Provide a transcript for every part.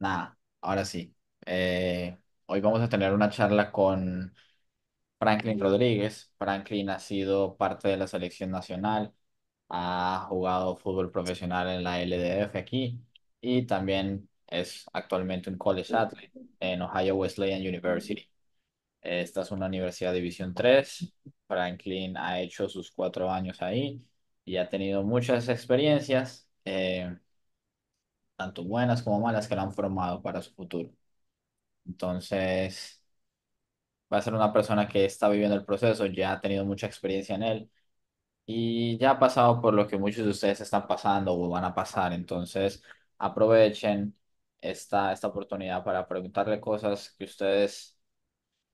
Nada, ahora sí. Eh, hoy vamos a tener una charla con Franklin Rodríguez. Franklin ha sido parte de la selección nacional, ha jugado fútbol profesional en la LDF aquí y también es actualmente un college athlete en Ohio Wesleyan University. Esta es una universidad de División 3. Franklin ha hecho sus cuatro años ahí y ha tenido muchas experiencias. eh, tanto buenas como malas que la han formado para su futuro. Entonces, va a ser una persona que está viviendo el proceso, ya ha tenido mucha experiencia en él y ya ha pasado por lo que muchos de ustedes están pasando o van a pasar. Entonces, aprovechen esta, esta oportunidad para preguntarle cosas que ustedes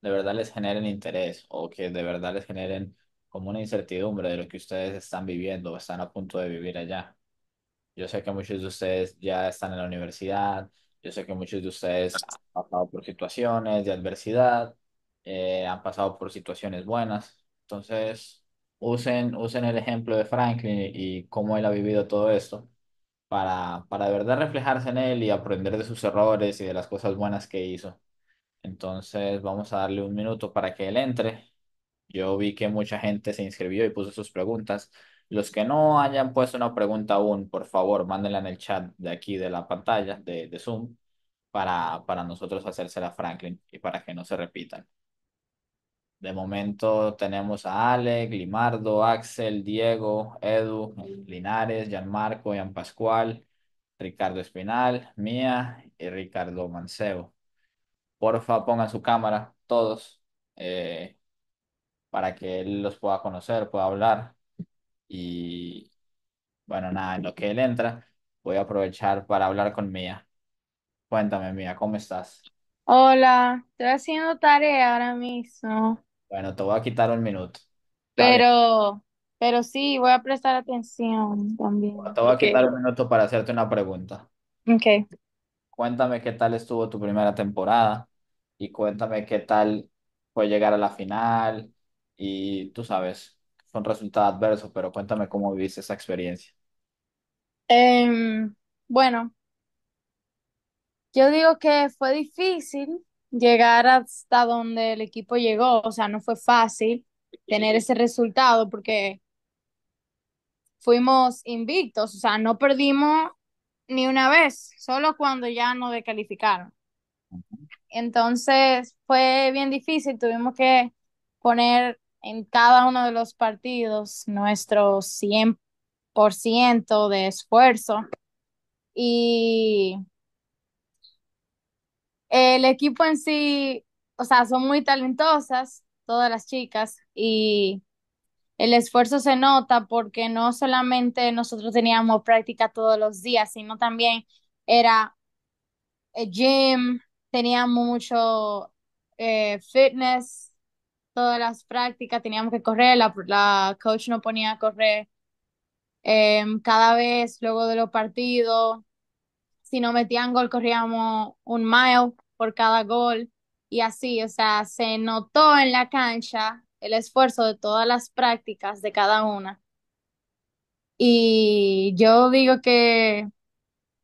de verdad les generen interés o que de verdad les generen como una incertidumbre de lo que ustedes están viviendo o están a punto de vivir allá. Yo sé que muchos de ustedes ya están en la universidad, yo sé que muchos de ustedes han pasado por situaciones de adversidad, eh, han pasado por situaciones buenas. Entonces, usen, usen el ejemplo de Franklin y cómo él ha vivido todo esto para, para de verdad reflejarse en él y aprender de sus errores y de las cosas buenas que hizo. Entonces, vamos a darle un minuto para que él entre. Yo vi que mucha gente se inscribió y puso sus preguntas. Los que no hayan puesto una pregunta aún, por favor, mándenla en el chat de aquí de la pantalla de, Zoom para, para nosotros hacérsela a Franklin y para que no se repitan. De momento tenemos a Alec, Limardo, Axel, Diego, Edu, Linares, Gianmarco, Ian Pascual, Ricardo Espinal, Mía y Ricardo Mancebo. Porfa, pongan su cámara todos eh, para que él los pueda conocer, pueda hablar. Y bueno, nada, en lo que él entra, voy a aprovechar para hablar con Mía. Cuéntame, Mía, ¿cómo estás? Hola, estoy haciendo tarea ahora mismo, Bueno, te voy a quitar un minuto. pero, pero sí, voy a prestar atención también. Te voy a quitar un minuto para hacerte una pregunta. Ok. Cuéntame qué tal estuvo tu primera temporada y cuéntame qué tal fue llegar a la final y tú sabes un resultado adverso, pero cuéntame cómo viviste esa experiencia. Em, bueno, yo digo que fue difícil llegar hasta donde el equipo llegó, o sea, no fue fácil tener ese resultado porque fuimos invictos, o sea, no perdimos ni una vez, solo cuando ya nos descalificaron. Entonces fue bien difícil, tuvimos que poner en cada uno de los partidos nuestro 100% de esfuerzo y el equipo en sí, o sea, son muy talentosas todas las chicas y el esfuerzo se nota porque no solamente nosotros teníamos práctica todos los días, sino también era el eh, gym, teníamos mucho eh, fitness todas las prácticas teníamos que correr, la, coach no ponía a correr em, cada vez luego de los partidos. Si no metían gol, corríamos un mile por cada gol y así, o sea, se notó en la cancha el esfuerzo de todas las prácticas de cada una. Y yo digo que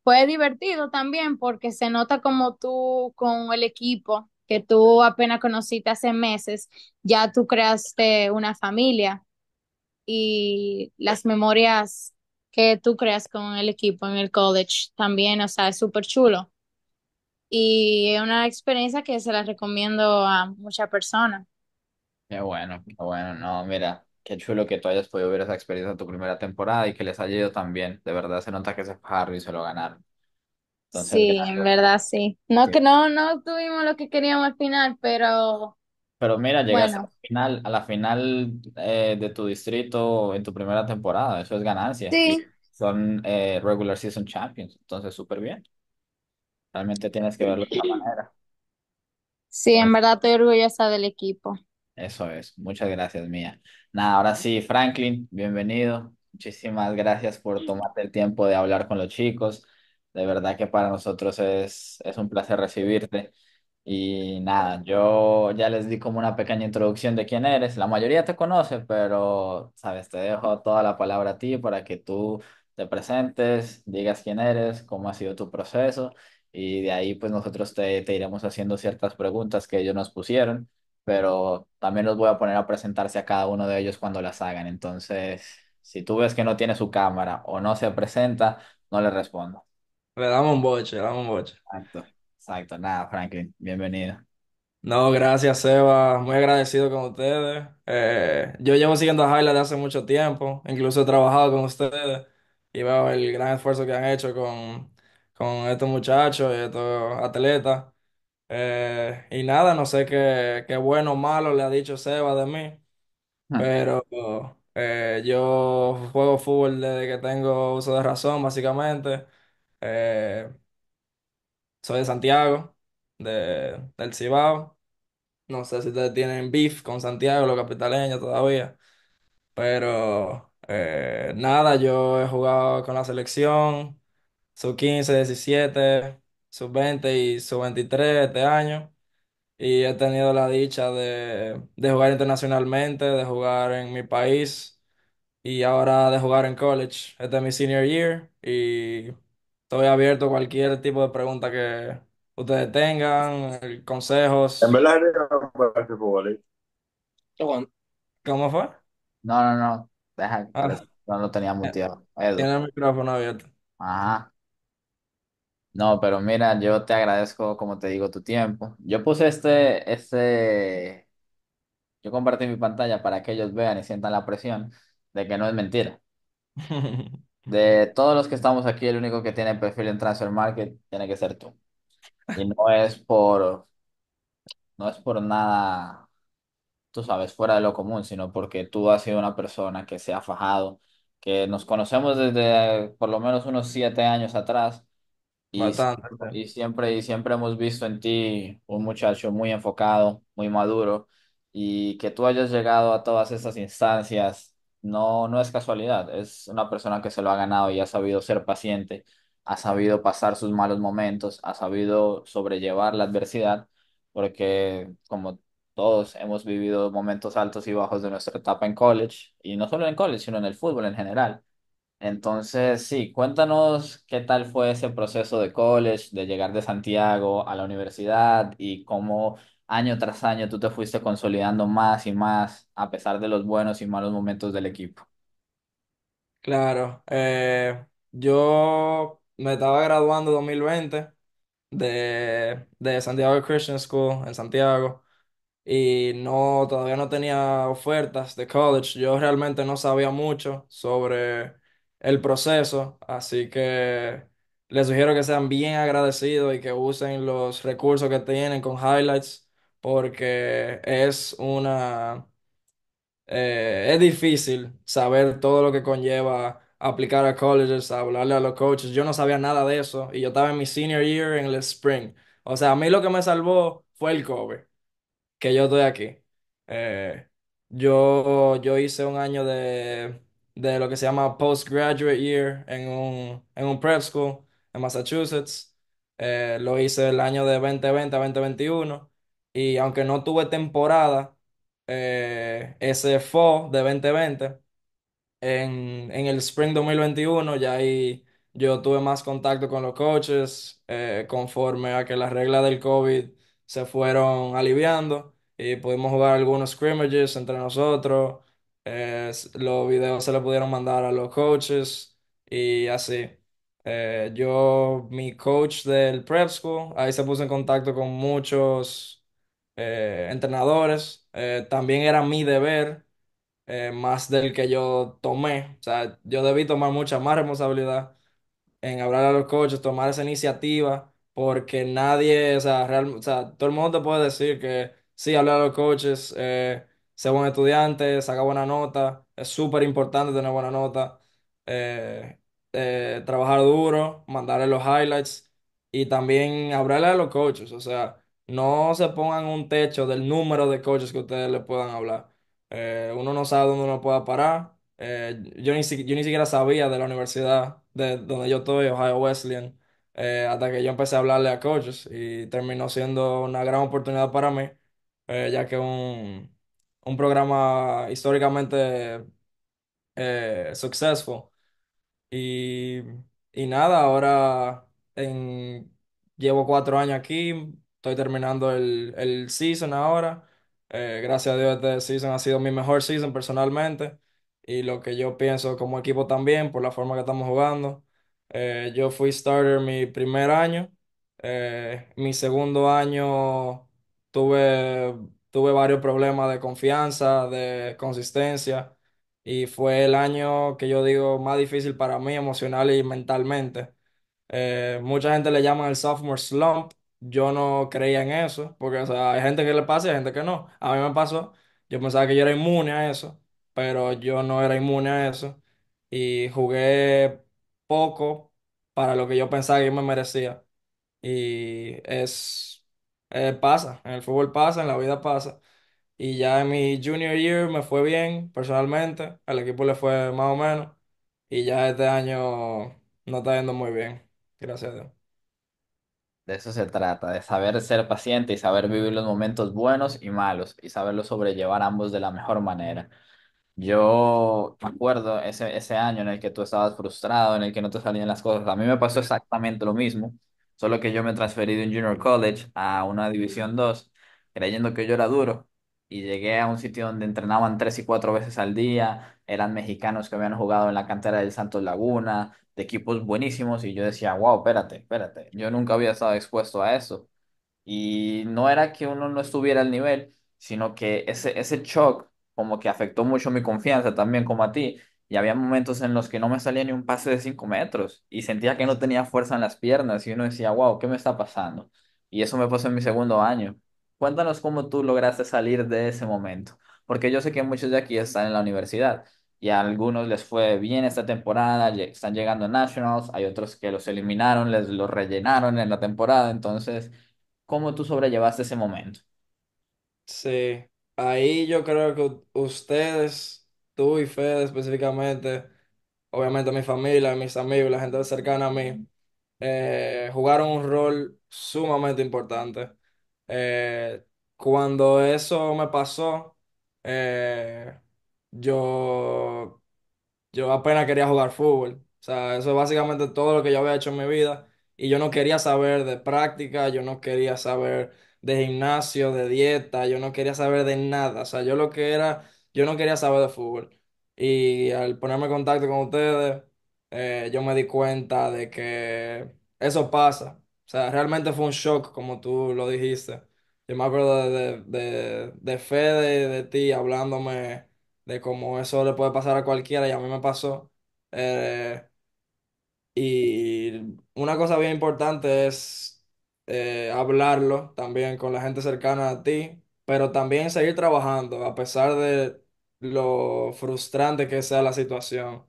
fue divertido también porque se nota como tú con el equipo que tú apenas conociste hace meses, ya tú creaste una familia y las memorias que tú creas con el equipo en el college también, o sea, es súper chulo. Y es una experiencia que se la recomiendo a mucha persona. Qué bueno, qué bueno, no, mira, qué chulo que tú hayas podido ver esa experiencia en tu primera temporada y que les haya ido tan bien. De verdad se nota que se fajaron y se lo ganaron sí, en verdad sí. No que no, no tuvimos lo que queríamos al final, pero. Pero mira, llegas al final, a la final eh, de tu distrito en tu primera temporada, eso es ganancia. Sí. son eh, regular season champions, entonces súper bien. Realmente tienes que verlo de esa manera. Sí, en verdad estoy orgullosa del equipo. Eso es, muchas gracias, Mía. Nada, ahora sí, Franklin, bienvenido. Muchísimas gracias por tomarte el tiempo de hablar con los chicos. De verdad que para nosotros es, es un placer recibirte. Y nada, yo ya les di como una pequeña introducción de quién eres. La mayoría te conoce, pero, sabes, te dejo toda la palabra a ti para que tú te presentes, digas quién eres, cómo ha sido tu proceso. Y de ahí, pues nosotros te, te iremos haciendo ciertas preguntas que ellos nos pusieron, pero también los voy a poner a presentarse a cada uno de ellos cuando las hagan. Entonces, si tú ves que no tiene su cámara o no se presenta, no le respondo. Le damos un boche, le damos un boche. Exacto, exacto. Nada, Franklin, bienvenido. No, gracias, Seba. Muy agradecido con ustedes. Eh, yo llevo siguiendo a Jaila de hace mucho tiempo. Incluso he trabajado con ustedes y veo el gran esfuerzo que han hecho con, con estos muchachos y estos atletas. Eh, y nada, no sé qué, qué bueno o malo le ha dicho Seba de mí, ah. pero eh, yo juego fútbol desde que tengo uso de razón, básicamente. Eh, soy de Santiago, de, del Cibao. No sé si ustedes tienen beef con Santiago, lo capitaleños todavía. Pero eh, nada, yo he jugado con la selección, sub 15, 17, sub 20 y sub 23 este año. Y he tenido la dicha de, de jugar internacionalmente, de jugar en mi país y ahora de jugar en college. Este es mi senior year y Estoy abierto a cualquier tipo de pregunta que ustedes tengan, eh, consejos. En consejos. verdad, no ¿eh? ¿Cómo fue? No, no, no. Deja, ah. no lo tenía eh, tiempo. tiene el micrófono abierto. Ajá. No, pero mira, yo te agradezco, como te digo, tu tiempo. Yo puse este, este, yo compartí mi pantalla para que ellos vean y sientan la presión de que no es mentira. De todos los que estamos aquí, el único que tiene perfil en Transfer Market tiene que ser tú. Y no es por, no es por nada, tú sabes, fuera de lo común, sino porque tú has sido una persona que se ha fajado, que nos conocemos desde por lo menos unos siete años atrás y, y siempre, y siempre hemos visto en ti un muchacho muy enfocado, muy maduro y que tú hayas llegado a todas esas instancias no, no es casualidad, es una persona que se lo ha ganado y ha sabido ser paciente, ha sabido pasar sus malos momentos, ha sabido sobrellevar la adversidad, porque como todos hemos vivido momentos altos y bajos de nuestra etapa en college, y no solo en college, sino en el fútbol en general. Entonces, sí, cuéntanos qué tal fue ese proceso de college, de llegar de Santiago a la universidad y cómo año tras año tú te fuiste consolidando más y más a pesar de los buenos y malos momentos del equipo. Claro, eh, yo me estaba graduando 2020 de, de Santiago Christian School en Santiago y no, todavía no tenía ofertas de college. Yo realmente no sabía mucho sobre el proceso, así que les sugiero que sean bien agradecidos y que usen los recursos que tienen con highlights porque es una... Eh, es difícil saber todo lo que conlleva aplicar a colleges, hablarle a los coaches. Yo no sabía nada de eso y yo estaba en mi senior year en el spring. O sea, a mí lo que me salvó fue el cover, que yo estoy aquí. Eh, yo, yo hice un año de, lo que se llama postgraduate year en un, en un prep school en Massachusetts. Eh, lo hice el año de 2020 a 2021. Y aunque no tuve temporada, eh, ese fo de 2020, en, en el Spring 2021, ya ahí yo tuve más contacto con los coaches, eh, conforme a que las reglas del COVID se fueron aliviando y pudimos jugar algunos scrimmages entre nosotros, eh, los videos se le pudieron mandar a los coaches y así. yo, mi coach del prep school, ahí se puso en contacto con muchos eh, entrenadores. Eh, también era mi deber, eh, más del que yo tomé. O sea, yo debí tomar mucha más responsabilidad en hablar a los coaches, tomar esa iniciativa, porque nadie, o sea, o sea, todo el mundo te puede decir que sí, hablar a los coaches, eh, ser buen estudiante, sacar buena nota, es súper importante tener buena nota, trabajar duro, mandarle los highlights y también hablarle a los coaches, o sea, no se pongan un techo del número de coaches que ustedes le puedan hablar. Eh, uno no sabe dónde uno pueda parar. Eh, yo, ni yo ni siquiera sabía de la universidad de donde yo estoy, Ohio Wesleyan, eh, hasta que yo empecé a hablarle a coaches y terminó siendo una gran oportunidad para mí, ya que un, un programa históricamente eh, Y, y nada, ahora en, llevo cuatro años aquí, Estoy terminando el, season ahora. Eh, gracias a Dios, este season ha sido mi mejor season personalmente. Y lo que yo pienso como equipo también, por la forma que estamos jugando. Eh, yo fui starter mi primer año. Eh, mi segundo año tuve, tuve varios problemas de confianza, de consistencia. Y fue el año que yo digo más difícil para mí emocional y mentalmente. mucha gente le llama el sophomore slump, yo no creía en eso, porque o sea, hay gente que le pasa y hay gente que no. A mí me pasó, yo pensaba que yo era inmune a eso, pero yo no era inmune a eso y jugué poco para lo que yo pensaba que me merecía. Y es, eh, pasa, en el fútbol pasa, en la vida pasa. Y ya en mi junior year me fue bien personalmente, al equipo le fue más o menos, y ya este año no está yendo muy bien, gracias a Dios. De eso se trata, de saber ser paciente y saber vivir los momentos buenos y malos y saberlo sobrellevar ambos de la mejor manera. Yo me acuerdo ese, ese año en el que tú estabas frustrado, en el que no te salían las cosas. A mí me pasó exactamente lo mismo, solo que yo me transferí de un junior college a una división 2, creyendo que yo era duro, y llegué a un sitio donde entrenaban tres y cuatro veces al día, eran mexicanos que habían jugado en la cantera del Santos Laguna, de equipos buenísimos, y yo decía, wow, espérate, espérate, yo nunca había estado expuesto a eso. Y no era que uno no estuviera al nivel, sino que ese, ese shock como que afectó mucho mi confianza también como a ti. Y había momentos en los que no me salía ni un pase de cinco metros y sentía que no tenía fuerza en las piernas y uno decía, wow, ¿qué me está pasando? Y eso me pasó en mi segundo año. Cuéntanos cómo tú lograste salir de ese momento, porque yo sé que muchos de aquí están en la universidad, y a algunos les fue bien esta temporada, están llegando a Nationals, hay otros que los eliminaron, les los rellenaron en la temporada, entonces, ¿cómo tú sobrellevaste ese momento? Sí, ahí yo creo que ustedes, tú y Fede específicamente, obviamente mi familia, mis amigos, la gente cercana a mí, eh, jugaron un rol sumamente importante. Eh, cuando eso me pasó, eh, yo, yo apenas quería jugar fútbol. O sea, eso es básicamente todo lo que yo había hecho en mi vida. Y yo no quería saber de práctica, yo no quería saber de gimnasio, de dieta, yo no quería saber de nada. O sea, yo lo que era, yo no quería saber de fútbol. Y al ponerme en contacto con ustedes, eh, yo me di cuenta de que eso pasa. O sea, realmente fue un shock, como tú lo dijiste. Yo me acuerdo de, de, de, de de ti, hablándome de cómo eso le puede pasar a cualquiera y a mí me pasó. Eh, y una cosa bien importante es eh, hablarlo también con la gente cercana a ti, pero también seguir trabajando a pesar de lo frustrante que sea la situación.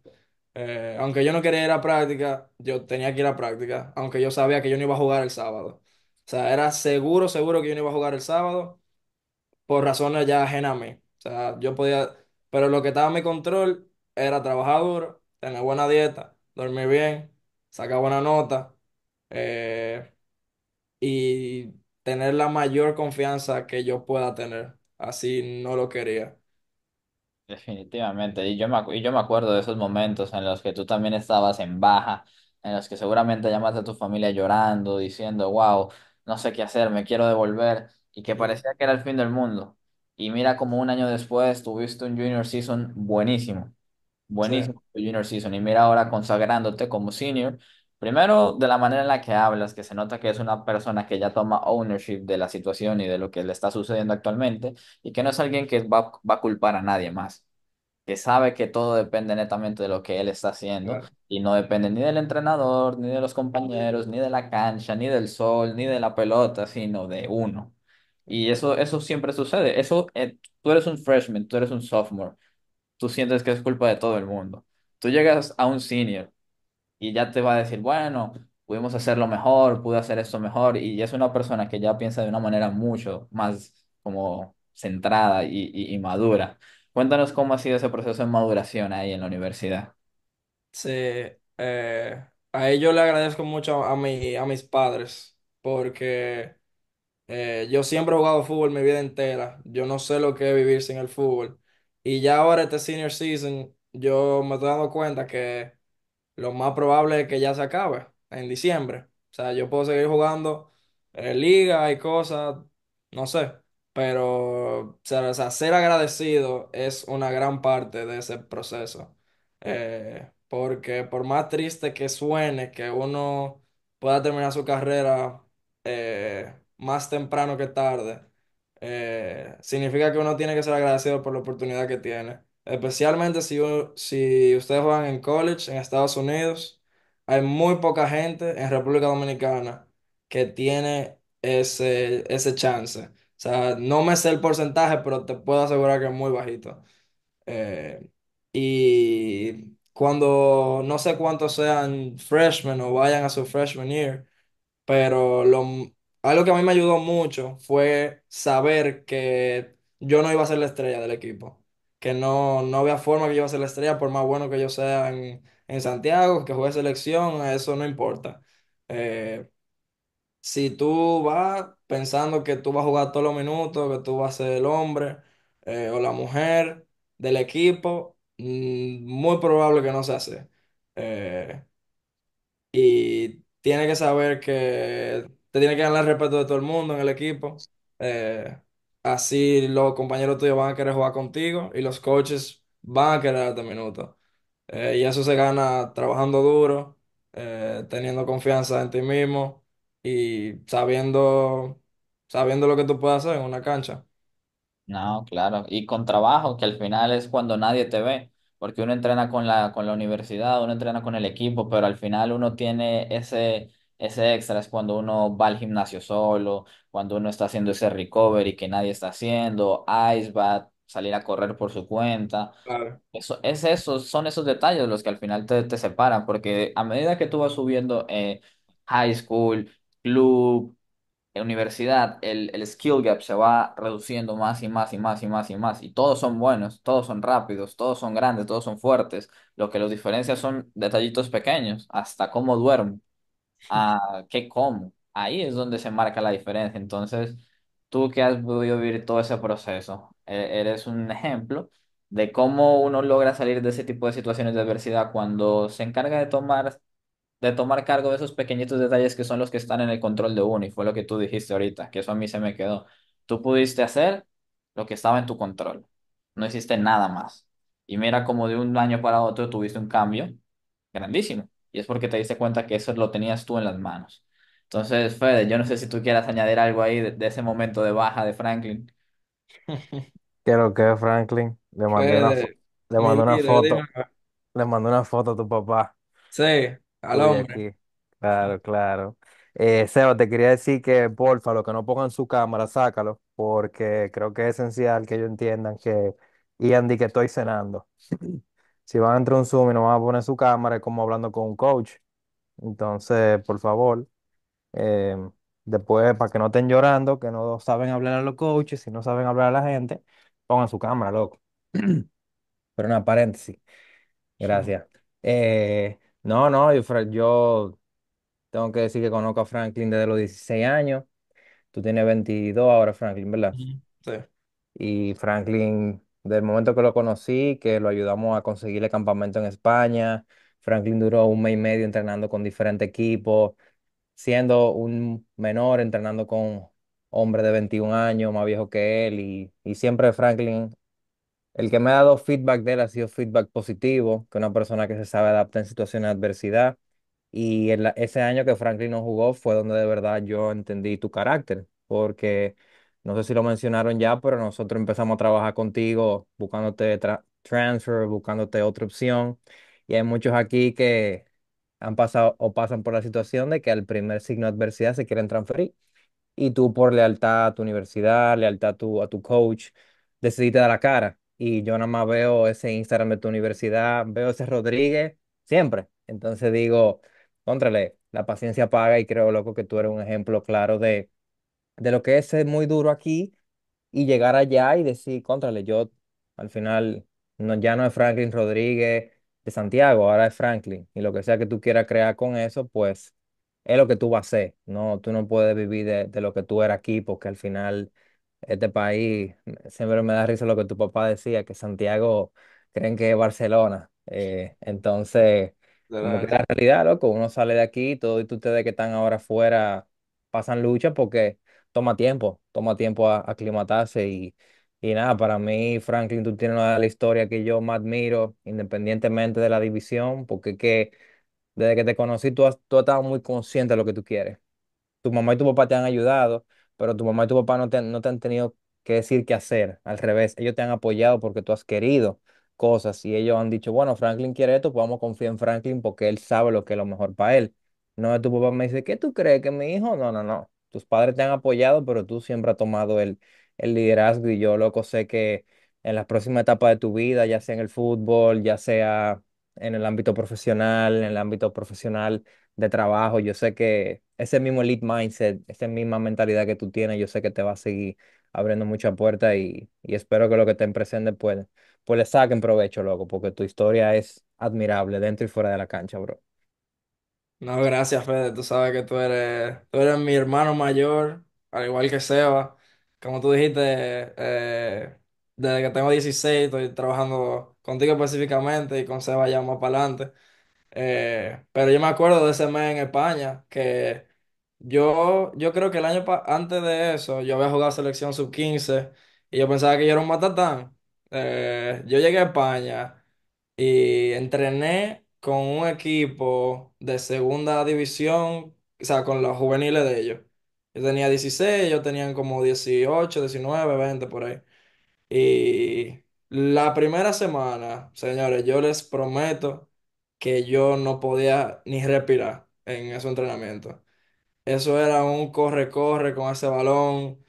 Eh, aunque yo no quería ir a práctica, yo tenía que ir a práctica, aunque yo sabía que yo no iba a jugar el sábado. O sea, era seguro, seguro que yo no iba a jugar el sábado por razones ya ajenas a mí. O sea, yo podía, pero lo que estaba en mi control era trabajar duro, tener buena dieta, dormir bien, sacar buena nota eh, y tener la mayor confianza que yo pueda tener. Así no lo quería. Definitivamente, y yo me, yo me acuerdo de esos momentos en los que tú también estabas en baja, en los que seguramente llamaste a tu familia llorando, diciendo, wow, no sé qué hacer, me quiero devolver, y que parecía que era el fin del mundo. Y mira como un año después tuviste un junior season buenísimo, buenísimo junior season. Y mira ahora consagrándote como senior. Primero, de la manera en la que hablas, que se nota que es una persona que ya toma ownership de la situación y de lo que le está sucediendo actualmente, y que no es alguien que va, a culpar a nadie más, que sabe que todo depende netamente de lo que él está haciendo y no depende ni del entrenador, ni de los compañeros, ni de la cancha, ni del sol, ni de la pelota, sino de uno. Y eso, eso siempre sucede. Eso, eh, tú eres un freshman, tú eres un sophomore. Tú sientes que es culpa de todo el mundo. Tú llegas a un senior y ya te va a decir, bueno, pudimos hacerlo mejor, pude hacer esto mejor. Y es una persona que ya piensa de una manera mucho más como centrada y, y, madura. Cuéntanos cómo ha sido ese proceso de maduración ahí en la universidad. Sí, eh, a ello le agradezco mucho a, mi, a mis padres porque eh, yo siempre he jugado fútbol mi vida entera. Yo no sé lo que es vivir sin el fútbol. Y ya ahora este senior season, yo me estoy dando cuenta que lo más probable es que ya se acabe en diciembre. O sea, yo puedo seguir jugando en eh, liga y cosas, no sé. Pero ser agradecido es una gran parte de ese proceso. Eh, porque por más triste que suene que uno pueda terminar su carrera más temprano que tarde, eh, significa que uno tiene que ser agradecido por la oportunidad que tiene. Especialmente si, si ustedes van en college en Estados Unidos, hay muy poca gente en República Dominicana que tiene ese, ese chance. O sea, no me sé el porcentaje, pero te puedo asegurar que es muy bajito. Eh, y cuando no sé cuántos sean freshmen o vayan a su freshman year, pero lo, algo que a mí me ayudó mucho fue saber que yo no iba a ser la estrella del equipo, que no, no había forma que yo iba a ser la estrella, por más bueno que yo sea en, Santiago, que juegue selección, eso no importa. Eh, si tú vas pensando que tú vas a jugar todos los minutos, que tú vas a ser el hombre eh, o la mujer del equipo, mm, muy probable que no se hace. Eh, y tienes que saber que te tiene que ganar el respeto de todo el mundo en el equipo. Eh, así los compañeros tuyos van a querer jugar contigo y los coaches van a querer darte minutos. Eh, y eso se gana trabajando duro, eh, teniendo confianza en ti mismo y sabiendo, sabiendo lo que tú puedes hacer en una cancha. No, claro, y con trabajo, que al final es cuando nadie te ve, porque uno entrena con la, con la universidad, uno entrena con el equipo, pero al final uno tiene ese, ese extra es cuando uno va al gimnasio solo, cuando uno está haciendo ese recovery que nadie está haciendo, ice bath, salir a correr por su cuenta. Eso, es eso, son esos detalles los que al final te, separan, porque a medida que tú vas subiendo eh, high school, club, universidad, el, el skill gap se va reduciendo más y más y más y más y más. Y todos son buenos, todos son rápidos, todos son grandes, todos son fuertes. Lo que los diferencia son detallitos pequeños, hasta cómo duermen qué cómo? Ahí es donde se marca la diferencia. Entonces, tú que has podido vivir todo ese proceso, e, eres un ejemplo de cómo uno logra salir de ese tipo de situaciones de adversidad cuando se encarga de tomar, de tomar cargo de esos pequeñitos detalles que son los que están en el control de uno. Y fue lo que tú dijiste ahorita, que eso a mí se me quedó. Tú pudiste hacer lo que estaba en tu control. No hiciste nada más. Y mira cómo de un año para otro tuviste un cambio grandísimo y es porque te diste cuenta que eso lo tenías tú en las manos. Entonces, Fede, yo no sé si tú quieras añadir algo ahí de, ese momento de baja de Franklin. creo que Franklin le mandó una, le mandé una foto, le mandé una foto a tu papá. Sí, al hombre. Claro, claro. Eh, Seba, te quería decir que porfa, lo que no pongan su cámara, sácalo, porque creo que es esencial que ellos entiendan que Y Andy, que estoy cenando. si van a entrar un Zoom y no van a poner su cámara, es como hablando con un coach. Entonces, por favor, eh, después, para que no estén llorando, que no saben hablar a los coaches, si no saben hablar a la gente, pongan su cámara, loco. Pero una paréntesis. Gracias. Eh, no, no, yo, yo tengo que decir que conozco a Franklin desde los 16 años. Tú tienes 22 ahora, Franklin, ¿verdad? Sí. Y Franklin del momento que lo conocí, que lo ayudamos a conseguir el campamento en España, Franklin duró un mes y medio entrenando con diferentes equipos, siendo un menor, entrenando con hombre de 21 años, más viejo que él, y, siempre Franklin, el que me ha dado feedback de él ha sido feedback positivo, que una persona que se sabe adaptar en situaciones de adversidad. Y ese año que Franklin no jugó fue donde de verdad yo entendí tu carácter, porque no sé si lo mencionaron ya, pero nosotros empezamos a trabajar contigo, buscándote transfer, buscándote otra opción. Y hay muchos aquí que han pasado o pasan por la situación de que al primer signo de adversidad se quieren transferir. Y tú por lealtad a tu universidad, lealtad a tu, a tu coach, decidiste dar la cara. Y yo nada más veo ese Instagram de tu universidad, veo ese Rodríguez siempre. Entonces digo, contrale, la paciencia paga y creo, loco, que tú eres un ejemplo claro de de lo que es ser muy duro aquí y llegar allá y decir, contrale, yo al final no, ya no es Franklin Rodríguez de Santiago, ahora es Franklin. Y lo que sea que tú quieras crear con eso, pues es lo que tú vas a hacer. No, tú no puedes vivir de, lo que tú eras aquí, porque al final este país, siempre me da risa lo que tu papá decía, que Santiago creen que es Barcelona. Eh, entonces, la realidad, loco, uno sale de aquí, todos y ustedes que están ahora afuera pasan lucha porque toma tiempo, toma tiempo a, aclimatarse y, nada, para mí Franklin, tú tienes una historia que yo más admiro, independientemente de la división, porque que desde que te conocí tú has, tú estado muy consciente de lo que tú quieres. Tu mamá y tu papá te han ayudado, pero tu mamá y tu papá no te, han- tenido que decir qué hacer, al revés, ellos te han apoyado porque tú has querido cosas y ellos han dicho, bueno, Franklin quiere esto, pues vamos a confiar en Franklin porque él sabe lo que es lo mejor para él. No, tu papá me dice, ¿qué tú crees que mi hijo? No, no, no tus padres te han apoyado, pero tú siempre has tomado el, el liderazgo y yo, loco, sé que en la próxima etapa de tu vida, ya sea en el fútbol, ya sea en el ámbito profesional, en el ámbito profesional de trabajo, yo sé que ese mismo elite mindset, esa misma mentalidad que tú tienes, yo sé que te va a seguir abriendo muchas puertas y, espero que lo que te presente pues, pues le saquen provecho, loco, porque tu historia es admirable dentro y fuera de la cancha, bro. No, gracias, Fede. Tú sabes que tú eres, tú eres mi hermano mayor, al igual que Seba. Como tú dijiste, eh, desde que tengo 16 estoy trabajando contigo específicamente y con Seba ya más para adelante. Eh, pero yo me acuerdo de ese mes en España que yo, yo creo que el año antes de eso yo había jugado selección sub-15 y yo pensaba que yo era un matatán. Eh, yo llegué a España y entrené con un equipo de segunda división, o sea, con los juveniles de ellos. Yo tenía 16, ellos tenían como 18, 19, 20 por ahí. Y la primera semana, señores, yo les prometo que yo no podía ni respirar en ese entrenamiento. Eso era un corre-corre con ese balón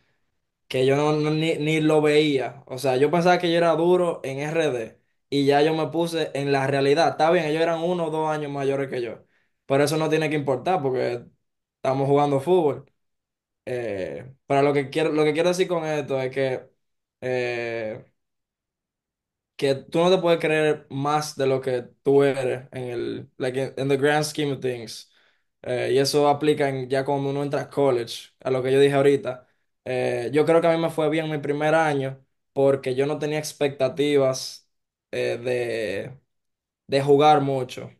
que yo no, ni, ni lo veía. O sea, yo pensaba que yo era duro en RD y ya yo me puse en la realidad. Está bien, ellos eran uno o dos años mayores que yo, pero eso no tiene que importar porque estamos jugando fútbol. Eh, pero para lo que quiero, lo que quiero decir con esto es que, eh, que tú no te puedes creer más de lo que tú eres en el, in, the grand scheme of things. Eh, y eso aplica ya cuando uno entra a college, a lo que yo dije ahorita. yo creo que a mí me fue bien mi primer año porque yo no tenía expectativas eh, de, jugar mucho,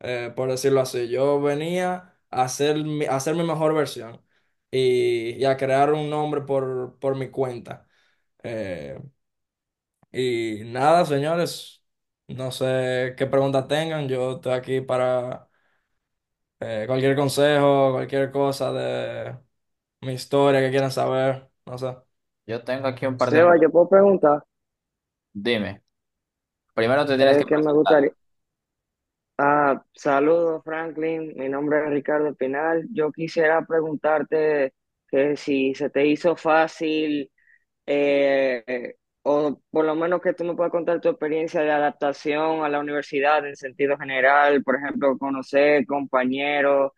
eh, por decirlo así. Yo venía a hacer mi, mejor versión y, a crear un nombre por, mi cuenta. Eh, y nada, señores, no sé qué preguntas tengan, yo estoy aquí para cualquier consejo, cualquier cosa de mi historia que quieran saber, no sé. Yo tengo aquí un par de... Seba, yo puedo preguntar. Dime. Primero te que me gustaría? Ah, saludos, Franklin. Mi nombre es Ricardo Pinal. Yo quisiera preguntarte que si se te hizo fácil, eh, o por lo menos que tú me puedas contar tu experiencia de adaptación a la universidad en sentido general, por ejemplo, conocer compañeros,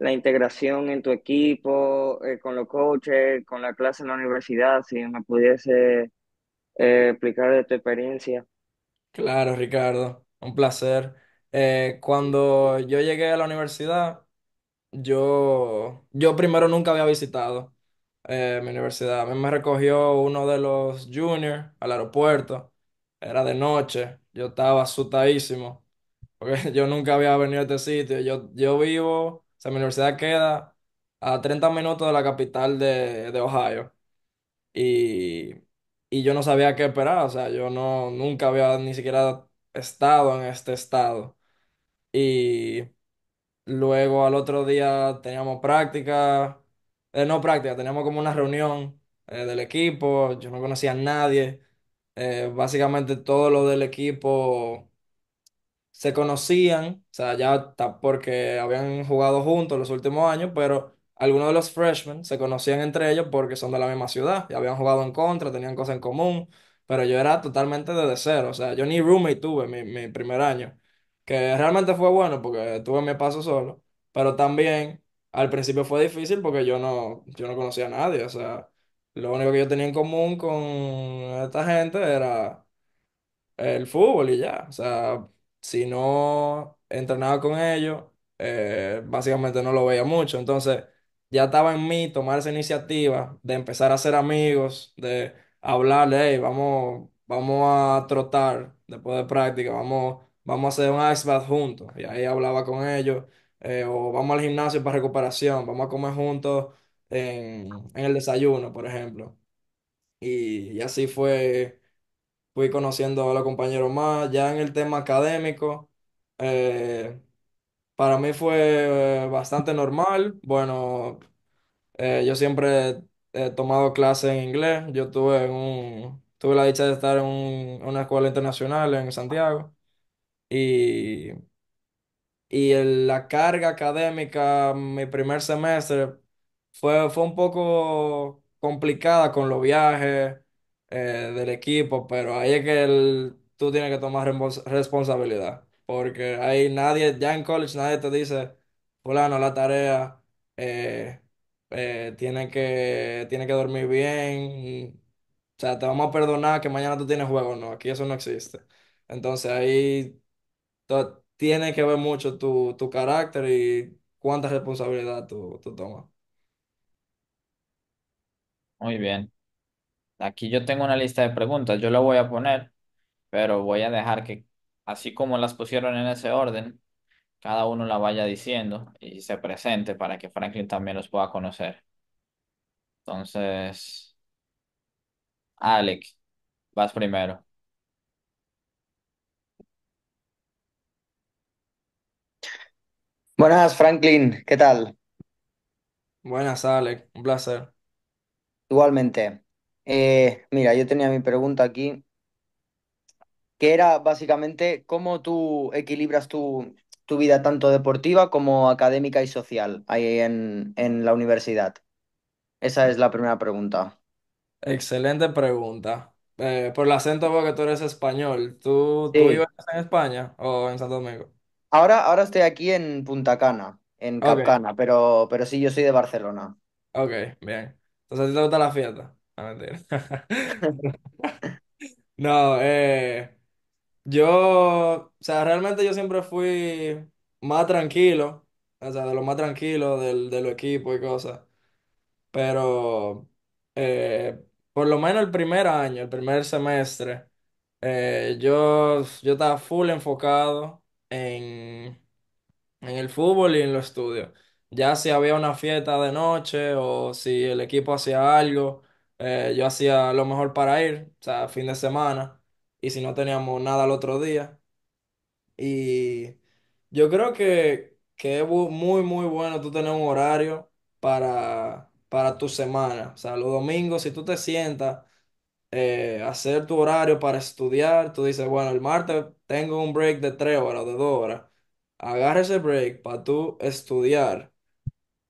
la integración en tu equipo, eh, con los coaches, con la clase en la universidad, si me pudiese eh, explicar de tu experiencia. Claro, Ricardo, un placer. Eh, cuando yo llegué a la universidad, yo, yo primero nunca había visitado eh, mi universidad. A mí me recogió uno de los juniors al aeropuerto. Era de noche, yo estaba asustadísimo, porque yo nunca había venido a este sitio. Yo, yo vivo, o sea, mi universidad queda a 30 minutos de la capital de, de Ohio y yo no sabía qué esperar, o sea, yo no, nunca había ni siquiera estado en este estado. Y luego al otro día teníamos práctica, eh, no práctica, teníamos como una reunión eh, del equipo, yo no conocía a nadie, eh, básicamente todo lo del equipo se conocían, o sea, ya está porque habían jugado juntos los últimos años, pero algunos de los freshmen se conocían entre ellos porque son de la misma ciudad, y habían jugado en contra, tenían cosas en común, pero yo era totalmente desde cero, o sea, yo ni roommate tuve mi, mi primer año, que realmente fue bueno porque tuve mi paso solo, pero también al principio fue difícil porque yo no, yo no conocía a nadie, o sea, lo único que yo tenía en común con esta gente era el fútbol y ya, o sea, si no entrenaba con ellos, eh, básicamente no lo veía mucho, entonces ya estaba en mí tomar esa iniciativa de empezar a ser amigos, de hablarle, "Hey, vamos, vamos a trotar después de práctica, vamos, vamos a hacer un ice bath juntos. Y ahí hablaba con ellos, eh, o vamos al gimnasio para recuperación, vamos a comer juntos en, el desayuno, por ejemplo. Y, así fue, fui conociendo a los compañeros más, ya en el tema académico. Eh, para mí fue eh, bastante normal. Bueno, eh, yo siempre he tomado clases en inglés. Yo tuve un, tuve la dicha de estar en una escuela internacional en Santiago y, y la carga académica mi primer semestre fue, fue un poco complicada con los viajes eh, del equipo, pero ahí es que tú tienes que tomar responsabilidad porque ahí nadie, ya en college nadie te dice, fulano, la tarea, eh, eh, tiene que, tiene que dormir bien, o sea, te vamos a perdonar que mañana tú tienes juego, no, aquí eso no existe. Entonces ahí tiene que ver mucho tu, carácter y cuánta responsabilidad tú, tú tomas. Muy bien. Aquí yo tengo una lista de preguntas. Yo la voy a poner, pero voy a dejar que así como las pusieron en ese orden, cada uno la vaya diciendo y se presente para que Franklin también los pueda conocer. Entonces, Alec, vas primero. Buenas, Franklin, ¿qué tal? Buenas, Alec, un placer. Igualmente. Eh, mira, yo tenía mi pregunta aquí que era básicamente cómo tú equilibras tu, tu vida tanto deportiva como académica y social ahí en, en la universidad. Esa es la primera pregunta. Excelente pregunta. Eh, por el acento porque tú eres español. ¿Tú, tú vives en España o en Santo Domingo? Ahora, ahora estoy aquí en Punta Cana, en Cap Cana, pero, pero sí, yo soy de Barcelona. ok, bien. Entonces, ¿a ti te gusta la fiesta? Ah, no, eh. Yo, o sea, realmente yo siempre fui más tranquilo, o sea, de lo más tranquilo del, equipo equipo y cosas, pero eh, por lo menos el primer año, el primer semestre, eh, yo, yo estaba full enfocado en, en el fútbol y en los estudios. Ya si había una fiesta de noche o si el equipo hacía algo, eh, yo hacía lo mejor para ir, o sea, fin de semana y si no teníamos nada el otro día. Y yo creo que, es muy, muy bueno tú tener un horario para, para tu semana. O sea, los domingos, si tú te sientas eh, hacer tu horario para estudiar, tú dices, bueno, el martes tengo un break de tres horas o de dos horas. Agarra ese break para tú estudiar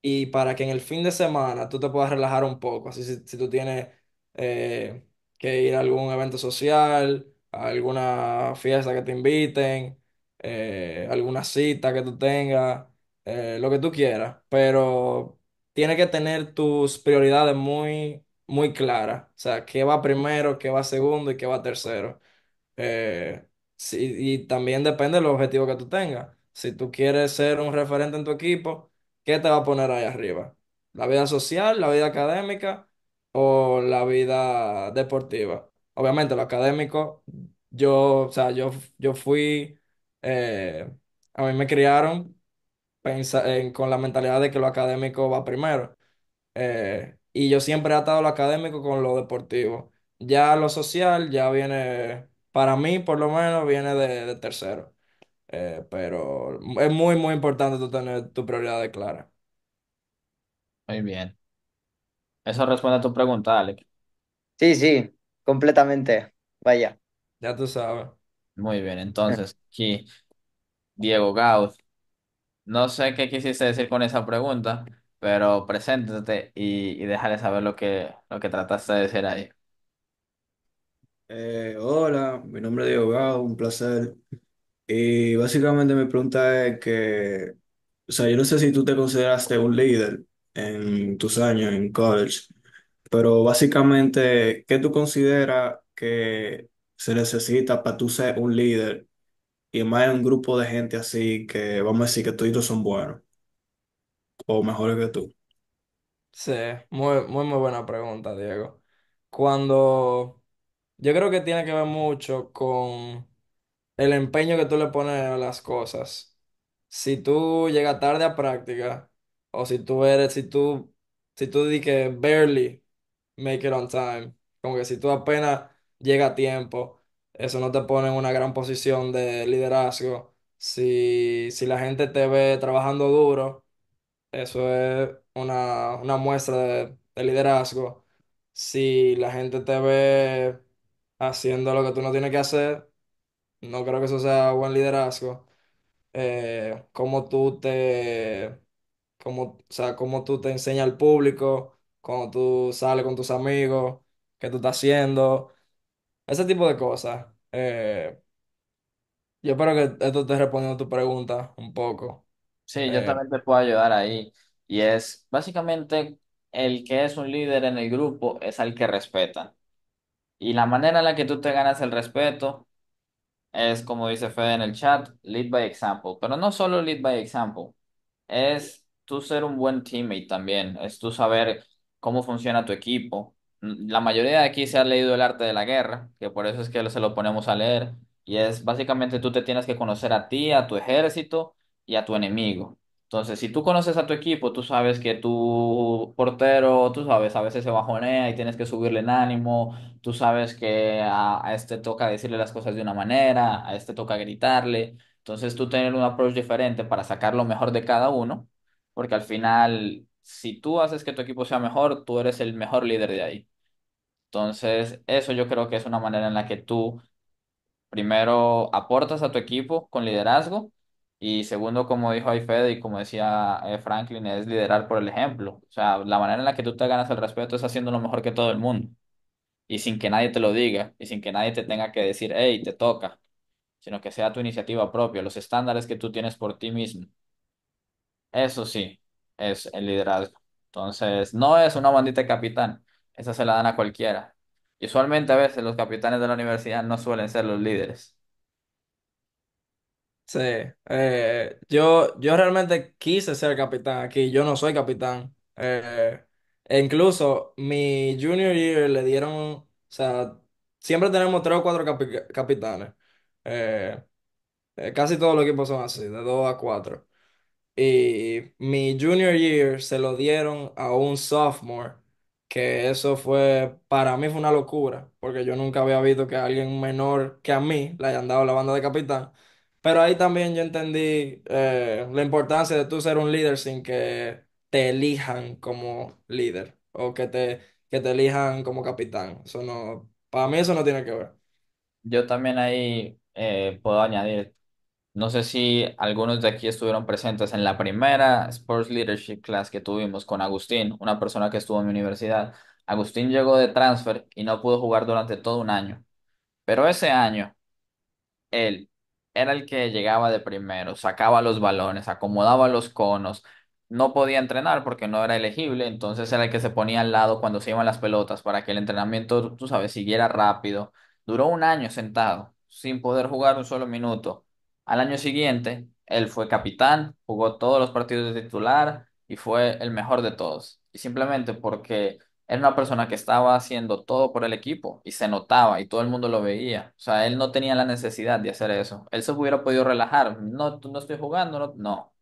y para que en el fin de semana tú te puedas relajar un poco. Así si, si tú tienes eh, que ir a algún evento social alguna fiesta que te inviten, eh, alguna cita que tú tengas, eh, lo que tú quieras, pero tienes que tener tus prioridades muy, muy claras, o sea, qué va primero, qué va segundo y qué va tercero. Eh, y también depende del objetivo que tú tengas. Si tú quieres ser un referente en tu equipo, ¿qué te va a poner ahí arriba? ¿La vida social, la vida académica o la vida deportiva? obviamente lo académico, yo, o sea, yo, yo fui, eh, a mí me criaron con la mentalidad de que lo académico va primero. Eh, y yo siempre he atado lo académico con lo deportivo. Ya lo social ya viene, para mí por lo menos, viene de, tercero. Eh, pero es muy, muy importante tú tener tus prioridades claras. Muy bien. Eso responde a tu pregunta, Alex. Sí, sí completamente. Vaya. Ya tú sabes. Muy bien, entonces aquí, Diego Gauss no sé qué quisiste decir con esa pregunta, pero preséntate y, y déjale saber lo que, lo que trataste de decir ahí. Eh, hola, mi nombre es Diego Gauss un placer. Y básicamente mi pregunta es que, o sea, yo no sé si tú te consideraste un líder en tus años en college, pero básicamente, ¿qué tú consideras que se necesita para tú ser un líder y más un grupo de gente así que vamos a decir que todos son buenos o mejores que tú? Sí, muy, muy, buena pregunta, Diego. Cuando yo creo que tiene que ver mucho con el empeño que tú le pones a las cosas. Si tú llegas tarde a práctica, o si tú eres, si tú, si tú di barely make it on time. Como que si tú apenas llega a tiempo, eso no te pone en una gran posición de liderazgo. Si, la gente te ve trabajando duro, eso es una, muestra de, liderazgo. Si la gente te ve haciendo lo que tú no tienes que hacer, no creo que eso sea buen liderazgo. Eh, ...como tú te, cómo, sea, cómo tú te enseñas al público, cuando tú sales con tus amigos, qué tú estás haciendo, ese tipo de cosas. Eh, yo espero que esto esté respondiendo tu pregunta un poco. Sí, yo eh, también te puedo ayudar ahí. Y es básicamente el que es un líder en el grupo es al que respetan. Y la manera en la que tú te ganas el respeto es, como dice Fede en el chat, lead by example. Pero no solo lead by example, es tú ser un buen teammate también. Es tú saber cómo funciona tu equipo. Mm, la mayoría de aquí se ha leído el arte de la guerra, que por eso es que se lo ponemos a leer, y es básicamente tú te tienes que conocer a ti, a tu ejército y a tu enemigo. Entonces, si tú conoces a tu equipo, tú sabes que tu portero, tú sabes, a veces se bajonea y tienes que subirle en ánimo, tú sabes que a, a este toca decirle las cosas de una manera, a este toca gritarle. Entonces, tú tener un approach diferente para sacar lo mejor de cada uno, porque al final si tú haces que tu equipo sea mejor, tú eres el mejor líder de ahí. Entonces, eso yo creo que es una manera en la que tú primero aportas a tu equipo con liderazgo y segundo, como dijo Fed y como decía eh, Franklin, es liderar por el ejemplo. O sea, la manera en la que tú te ganas el respeto es haciendo lo mejor que todo el mundo y sin que nadie te lo diga y sin que nadie te tenga que decir, hey, te toca, sino que sea tu iniciativa propia, los estándares que tú tienes por ti mismo. Eso sí, es el liderazgo. Entonces, no es una bandita de capitán, esa se la dan a cualquiera. Y usualmente a veces los capitanes de la universidad no suelen ser los líderes. Sí, eh, yo, yo realmente quise ser capitán aquí, yo no soy capitán. Eh, e incluso mi junior year le dieron, o sea, siempre tenemos tres o cuatro capitanes. Eh, casi todos los equipos son así, de dos a cuatro. Y mi junior year se lo dieron a un sophomore, que eso fue, para mí fue una locura, porque yo nunca había visto que alguien menor que a mí le hayan dado la banda de capitán. Pero ahí también yo entendí eh, la importancia de tú ser un líder sin que te elijan como líder o que te, que te elijan como capitán. Eso no, para mí eso no tiene que ver. Yo también ahí eh, puedo añadir. No sé si algunos de aquí estuvieron presentes en la primera Sports Leadership Class que tuvimos con Agustín, una persona que estuvo en mi universidad. Agustín llegó de transfer y no pudo jugar durante todo un año. Pero ese año, él era el que llegaba de primero, sacaba los balones, acomodaba los conos, no podía entrenar porque no era elegible, entonces era el que se ponía al lado cuando se iban las pelotas para que el entrenamiento, tú sabes, siguiera rápido. Duró un año sentado, sin poder jugar un solo minuto. Al año siguiente, él fue capitán, jugó todos los partidos de titular y fue el mejor de todos. Y simplemente porque era una persona que estaba haciendo todo por el equipo y se notaba y todo el mundo lo veía. O sea, él no tenía la necesidad de hacer eso. Él se hubiera podido relajar. No, no estoy jugando, no.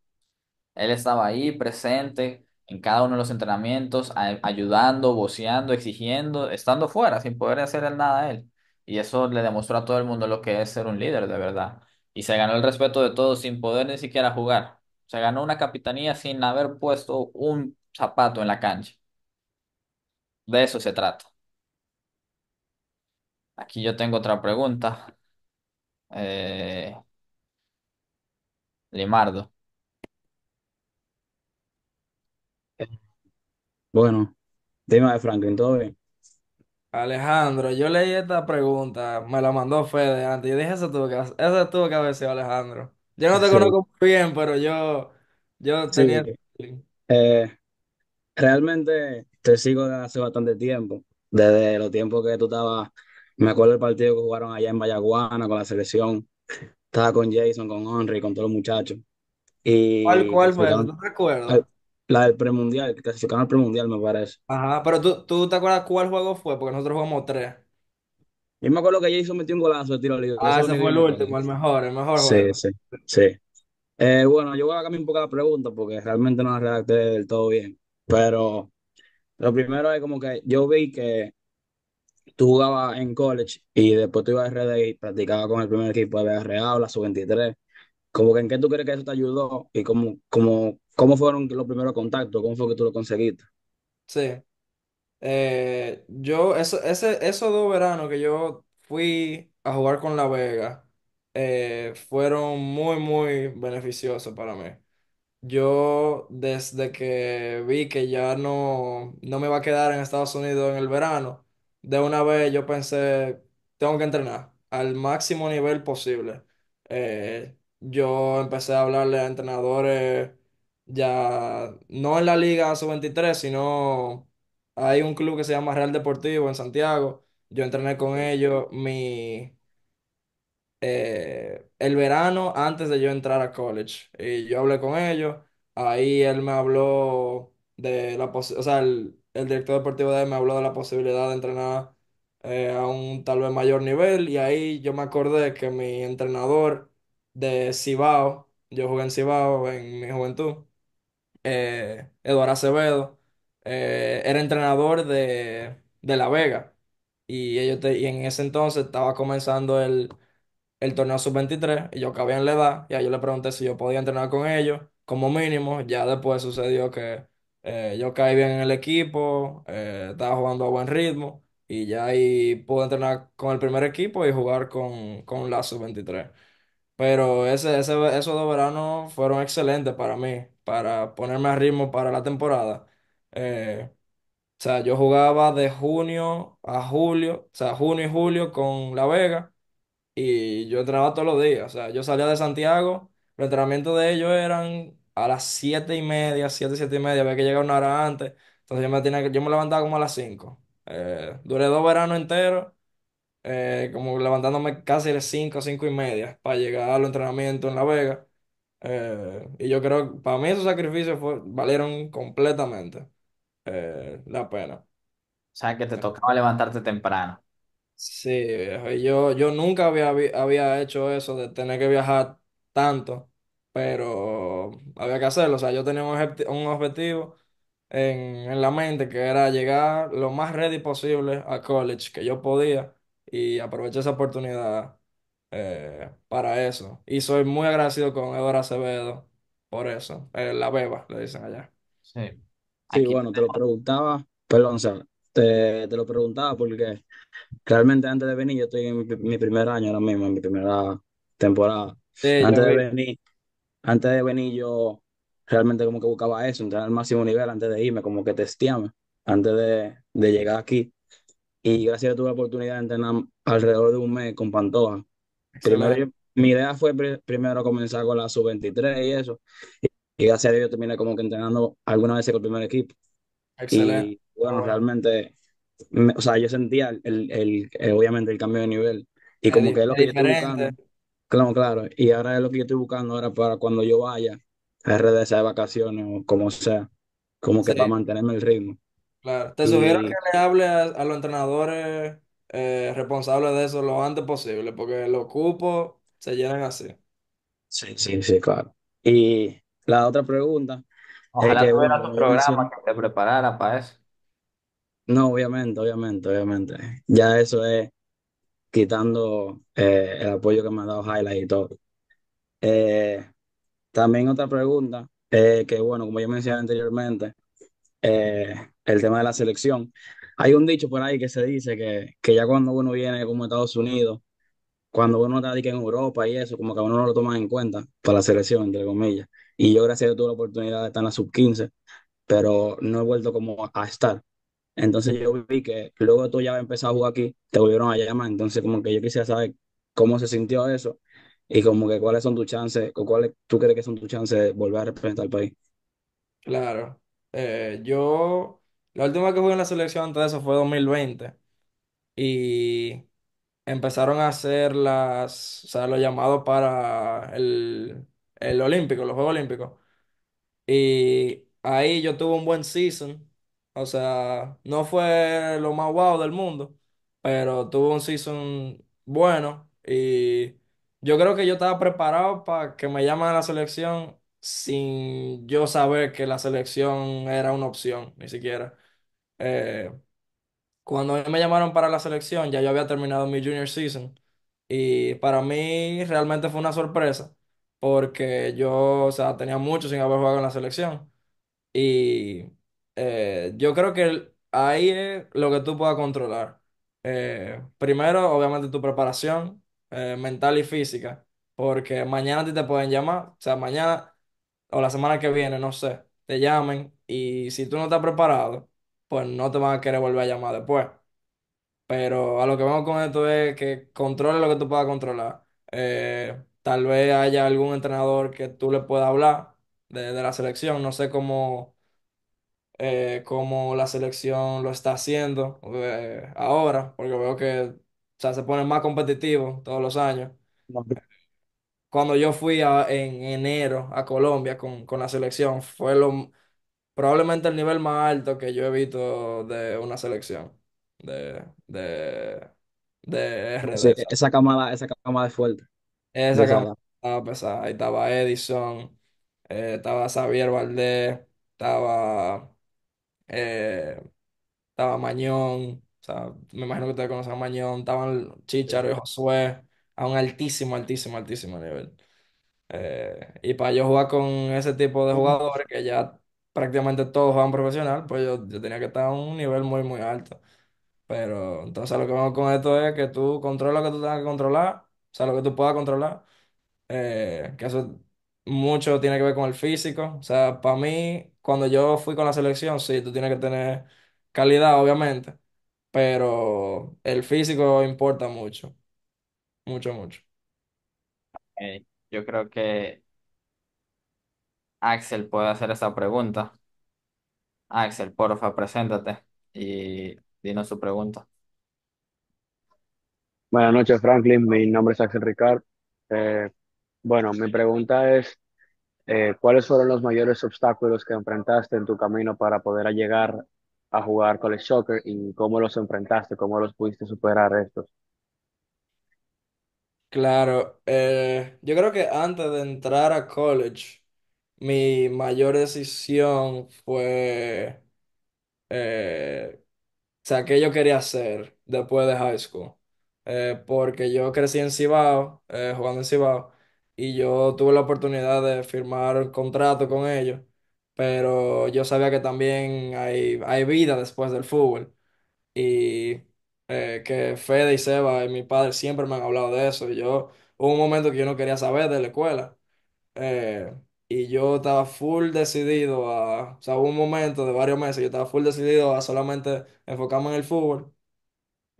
Él estaba ahí presente en cada uno de los entrenamientos, ayudando, voceando, exigiendo, estando fuera sin poder hacer nada a él. Y eso le demostró a todo el mundo lo que es ser un líder de verdad y se ganó el respeto de todos sin poder ni siquiera jugar. Se ganó una capitanía sin haber puesto un zapato en la cancha. De eso se trata. Aquí yo tengo otra pregunta. Eh, Limardo, Bueno, tema de Franklin, todo bien. Alejandro, yo leí esta pregunta, me la mandó Fede antes. Yo dije, eso tuvo que, eso tuvo que haber sido Alejandro. Yo no te conozco muy bien, pero yo, yo tenía. Este eh, realmente te sigo desde hace bastante tiempo, desde los tiempos que tú estabas, me acuerdo el partido que jugaron allá en Bayaguana con la selección, estaba con Jason, con Henry, con todos los muchachos. ¿Cuál, cuál fue No recuerdo. La del premundial, que clasificaron al premundial, me parece. Ajá, pero tú, te acuerdas cuál juego fue, porque nosotros jugamos tres. Yo me acuerdo que Jason metió un golazo de tiro libre. Ah, ese fue el último, el mejor, el mejor Sí, sí, sí. Eh, bueno, yo voy a cambiar un poco la pregunta porque realmente no la redacté del todo bien. Pero lo primero es como que yo vi que tú jugabas en college y después tú ibas a RDI y practicabas con el primer equipo de o la sub-23. Como que en qué tú crees que eso te ayudó y como... como ¿Cómo fueron los primeros contactos? ¿Cómo fue que tú lo conseguiste? Sí. Eh, yo, ese, esos dos veranos que yo fui a jugar con La Vega eh, fueron muy, muy beneficiosos para mí. Yo, desde que vi que ya no, no me iba a quedar en Estados Unidos en el verano, de una vez yo pensé, tengo que entrenar al máximo nivel posible. Eh, yo empecé a hablarle a entrenadores ya no en la Liga Sub-23, sino hay un club que se llama Real Deportivo en Santiago. Yo entrené con ellos mi, eh, el verano antes de yo entrar a college. Y yo hablé con ellos. Ahí él me habló de la o sea, el, director deportivo de él me habló de la posibilidad de entrenar eh, a un tal vez mayor nivel. Y ahí yo me acordé que mi entrenador de Cibao, yo jugué en Cibao en mi juventud, eh, Eduardo Acevedo, eh, era entrenador de, La Vega. Y, y en ese entonces estaba comenzando el, torneo sub-23 y yo cabía en la edad. Y yo le pregunté si yo podía entrenar con ellos, como mínimo. Ya después sucedió que eh, yo caí bien en el equipo, eh, estaba jugando a buen ritmo. Y ya ahí pude entrenar con el primer equipo y jugar con, con la sub-23. Pero ese, esos dos veranos fueron excelentes para mí, para ponerme a ritmo para la temporada. Eh, o sea, yo jugaba de junio a julio, o sea, junio y julio con La Vega y yo entrenaba todos los días. O sea, yo salía de Santiago, los entrenamientos de ellos eran a las siete y media, siete, siete y media, había que llegar una hora antes. Entonces yo me tenía yo me levantaba como a las 5. Eh, duré dos veranos enteros eh, como levantándome casi de las 5, 5 y media para llegar al entrenamiento en La Vega. Eh, y yo creo que para mí esos sacrificios valieron completamente eh, la pena. O sea, que te eh, tocaba levantarte temprano. Sí, yo, yo nunca había, había hecho eso de tener que viajar tanto, pero había que hacerlo. O sea, yo tenía un, objetivo en, en la mente que era llegar lo más ready posible a college que yo podía y aproveché esa oportunidad eh, para eso. Y soy muy agradecido con Eduardo Acevedo por eso. Eh, la beba, le dicen allá. Sí. Sí, bueno, te lo preguntaba, perdón, te, lo preguntaba porque realmente antes de venir, yo estoy en mi, primer año ahora mismo, en mi primera temporada. Antes de venir, antes de venir yo realmente como que buscaba eso, entrar al máximo nivel antes de irme, como que testearme, antes de, de llegar aquí y gracias a tuve la oportunidad de entrenar alrededor de un mes con Pantoja. Primero, mi idea fue primero comenzar con la sub-23 y eso, y, gracias a Dios terminé como que entrenando algunas veces con el primer equipo. Y bueno, realmente, o sea, yo sentía el, eh, obviamente el cambio de nivel y como que es lo que yo estoy buscando. Claro, claro, y ahora es lo que yo estoy buscando ahora para cuando yo vaya a RDS de vacaciones o como sea, como que para mantenerme el ritmo. Claro. Te sugiero que le hable a, los entrenadores eh, responsables de eso lo antes posible, porque los cupos se llenan así. sí, sí, sí, claro. Y la otra pregunta Ojalá tuviera tu programa que te preparara para eso. No, obviamente, obviamente, obviamente. Ya eso es quitando eh, el apoyo que me ha dado Highlight y todo. Eh, también otra pregunta, que bueno, como yo mencioné anteriormente, eh, el tema de la selección. Hay un dicho por ahí que se dice que, que ya cuando uno viene como Estados Unidos, cuando uno está en Europa y eso, como que a uno no lo toma en cuenta para la selección, entre comillas. Y yo, gracias a Dios, tuve la oportunidad de estar en la sub-15, pero no he vuelto como a estar. Entonces yo vi que luego tú ya empezado a jugar aquí, te volvieron a llamar. Entonces como que yo quisiera saber cómo se sintió eso y como que cuáles son tus chances, o cuáles tú crees que son tus chances de volver a representar al país. Claro. Eh, yo la última que fui en la selección antes de eso fue 2020 y empezaron a hacer las, sea, los llamados para el, el Olímpico, los Juegos Olímpicos. Y ahí yo tuve un buen season. O sea, no fue lo más guau del mundo, pero tuve un season bueno. Y yo creo que yo estaba preparado para que me llamen a la selección sin yo saber que la selección era una opción, ni siquiera. Eh, cuando me llamaron para la selección, ya yo había terminado mi junior season. Y para mí realmente fue una sorpresa, porque yo, sea, tenía mucho sin haber jugado en la selección. Y eh, yo creo que ahí es lo que tú puedas controlar. Eh, primero, obviamente, tu preparación eh, mental y física, porque mañana ti te pueden llamar, o sea, mañana o la semana que viene, no sé, te llamen y si tú no estás preparado, pues no te van a querer volver a llamar después. Pero a lo que vamos con esto es que controle lo que tú puedas controlar. Eh, tal vez haya algún entrenador que tú le puedas hablar de, la selección. No sé eh, cómo, la selección lo está haciendo eh, ahora, porque veo que se pone más competitivo todos los años. Cuando yo fui en enero a Colombia con, con la selección, fue lo, probablemente el nivel más alto que yo he visto de una selección de, de, de esa camada, esa camada es fuerte Esa camada, estaba pesada. Ahí estaba Edison, eh, estaba Xavier Valdés, estaba, eh, estaba Mañón. O sea, me imagino que ustedes conocen a Mañón. Estaban Chicharo y Josué a un altísimo, altísimo, altísimo nivel. Eh, y para yo jugar con ese tipo de jugadores que ya prácticamente todos jugaban profesional, pues yo, tenía que estar a un nivel muy, muy alto. Pero entonces lo que vamos con esto es que tú controla lo que tú tengas que controlar, o sea, lo que tú puedas controlar, eh, que eso mucho tiene que ver con el físico. O sea, para mí, cuando yo fui con la selección, sí, tú tienes que tener calidad, obviamente, pero el físico importa mucho, mucho, mucho. yo creo que Axel puede hacer esa pregunta. Axel, porfa, preséntate y dinos su pregunta. Buenas noches, Franklin. Mi nombre es Axel Ricard. Eh, bueno, mi pregunta es, eh, ¿cuáles fueron los mayores obstáculos que enfrentaste en tu camino para poder llegar a jugar college soccer y cómo los enfrentaste, cómo los pudiste superar estos? Claro, eh, yo creo que antes de entrar a college, mi mayor decisión fue, eh, o sea, qué yo quería hacer después de high school. Eh, porque yo crecí en Cibao, eh, jugando en Cibao, y yo tuve la oportunidad de firmar un contrato con ellos, pero yo sabía que también hay, hay vida después del fútbol. Y eh, que Fede y Seba y mi padre siempre me han hablado de eso. y Yo, hubo un momento que yo no quería saber de la escuela. Y yo estaba full decidido a, o sea, hubo un momento de varios meses, yo estaba full decidido a solamente enfocarme en el fútbol,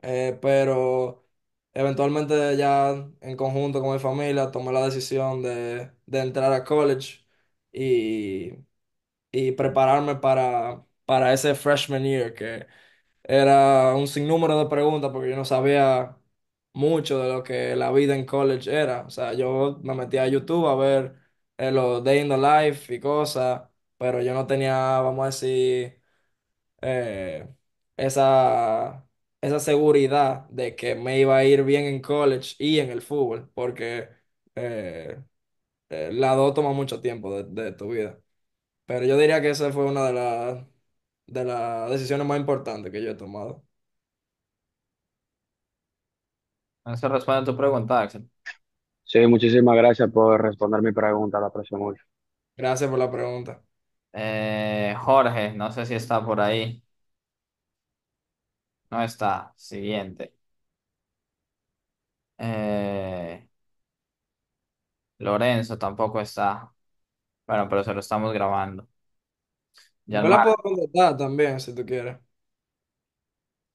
eh, pero eventualmente ya en conjunto con mi familia tomé la decisión de, entrar a college y, y prepararme para, para ese freshman year, que era un sinnúmero de preguntas porque yo no sabía mucho de lo que la vida en college era. O sea, yo me metí a YouTube a ver eh, los Day in the Life y cosas, pero yo no tenía, vamos a decir, eh, esa, esa seguridad de que me iba a ir bien en college y en el fútbol, porque eh, eh las dos mucho tiempo de, tu vida. Pero yo diría que esa fue una de las de las decisiones más importantes que yo he tomado. ¿Esa responde a tu pregunta, Axel. Sí, muchísimas gracias por responder mi pregunta, la aprecio mucho. Gracias por la pregunta. Eh, Jorge, no sé si está por ahí. No está. Siguiente. Eh, Lorenzo tampoco está. Bueno, pero se lo estamos grabando. Yo la puedo contestar también, si tú quieres.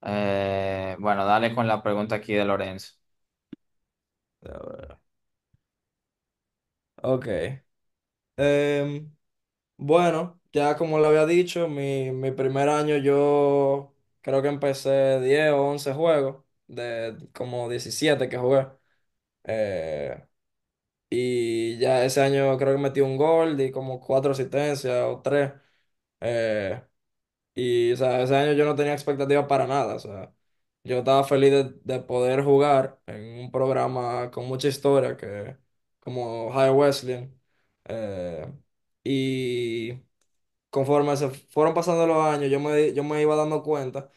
Eh, bueno, dale con la pregunta aquí de Lorenzo. Ok. Em, bueno, ya como le había dicho, mi, primer año yo creo que empecé 10 o 11 juegos, de como 17 que jugué. Eh, y ya ese año creo que metí un gol y como cuatro asistencias o tres. Eh, y ese año yo no tenía expectativas para nada. yo estaba feliz de poder jugar en un programa con mucha historia que como High Wesleyan. Eh, y conforme se fueron pasando los años, yo me, yo me iba dando cuenta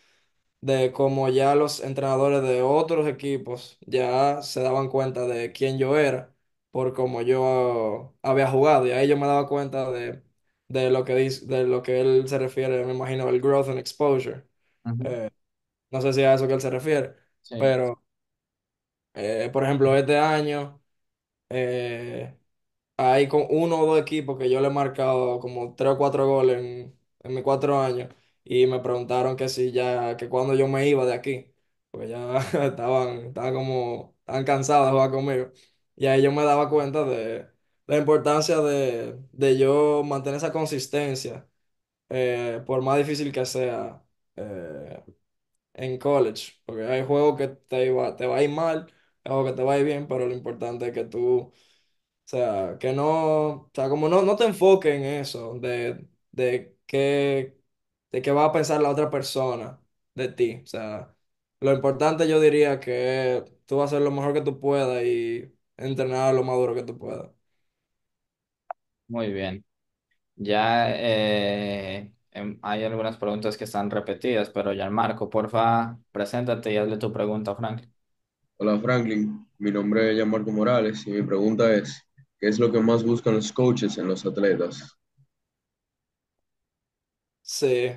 de cómo ya los entrenadores de otros equipos ya se daban cuenta de quién yo era por como yo había jugado y ahí yo me daba cuenta de, de lo que de lo que él se refiere, me imagino, el growth and exposure. Eh, no sé si a eso que él se refiere, pero eh, por ejemplo, este año eh, con uno o dos equipos que yo le he marcado como tres o cuatro goles en, mis cuatro años y me preguntaron que si ya, que cuando yo me iba de aquí, pues ya estaban, estaban como, tan cansados de jugar conmigo. Y ahí yo me daba cuenta de la importancia de, yo mantener esa consistencia, eh, por más difícil que sea eh, en college, porque hay juegos que te va, te va a ir mal o que te vaya bien, pero lo importante es que tú, o sea, que no, o sea, como no, no te enfoques en eso, de, de qué, de qué va a pensar la otra persona de ti. O sea, lo importante yo diría que tú vas a hacer lo mejor que tú puedas y entrenar lo más duro que tú puedas. Muy bien. Ya eh, em, hay algunas preguntas que están repetidas, pero ya Marco, porfa, preséntate y hazle tu pregunta Frank. Hola Franklin, mi nombre es Marco Morales y mi pregunta es, ¿qué es lo que más buscan los coaches en los atletas? Sí.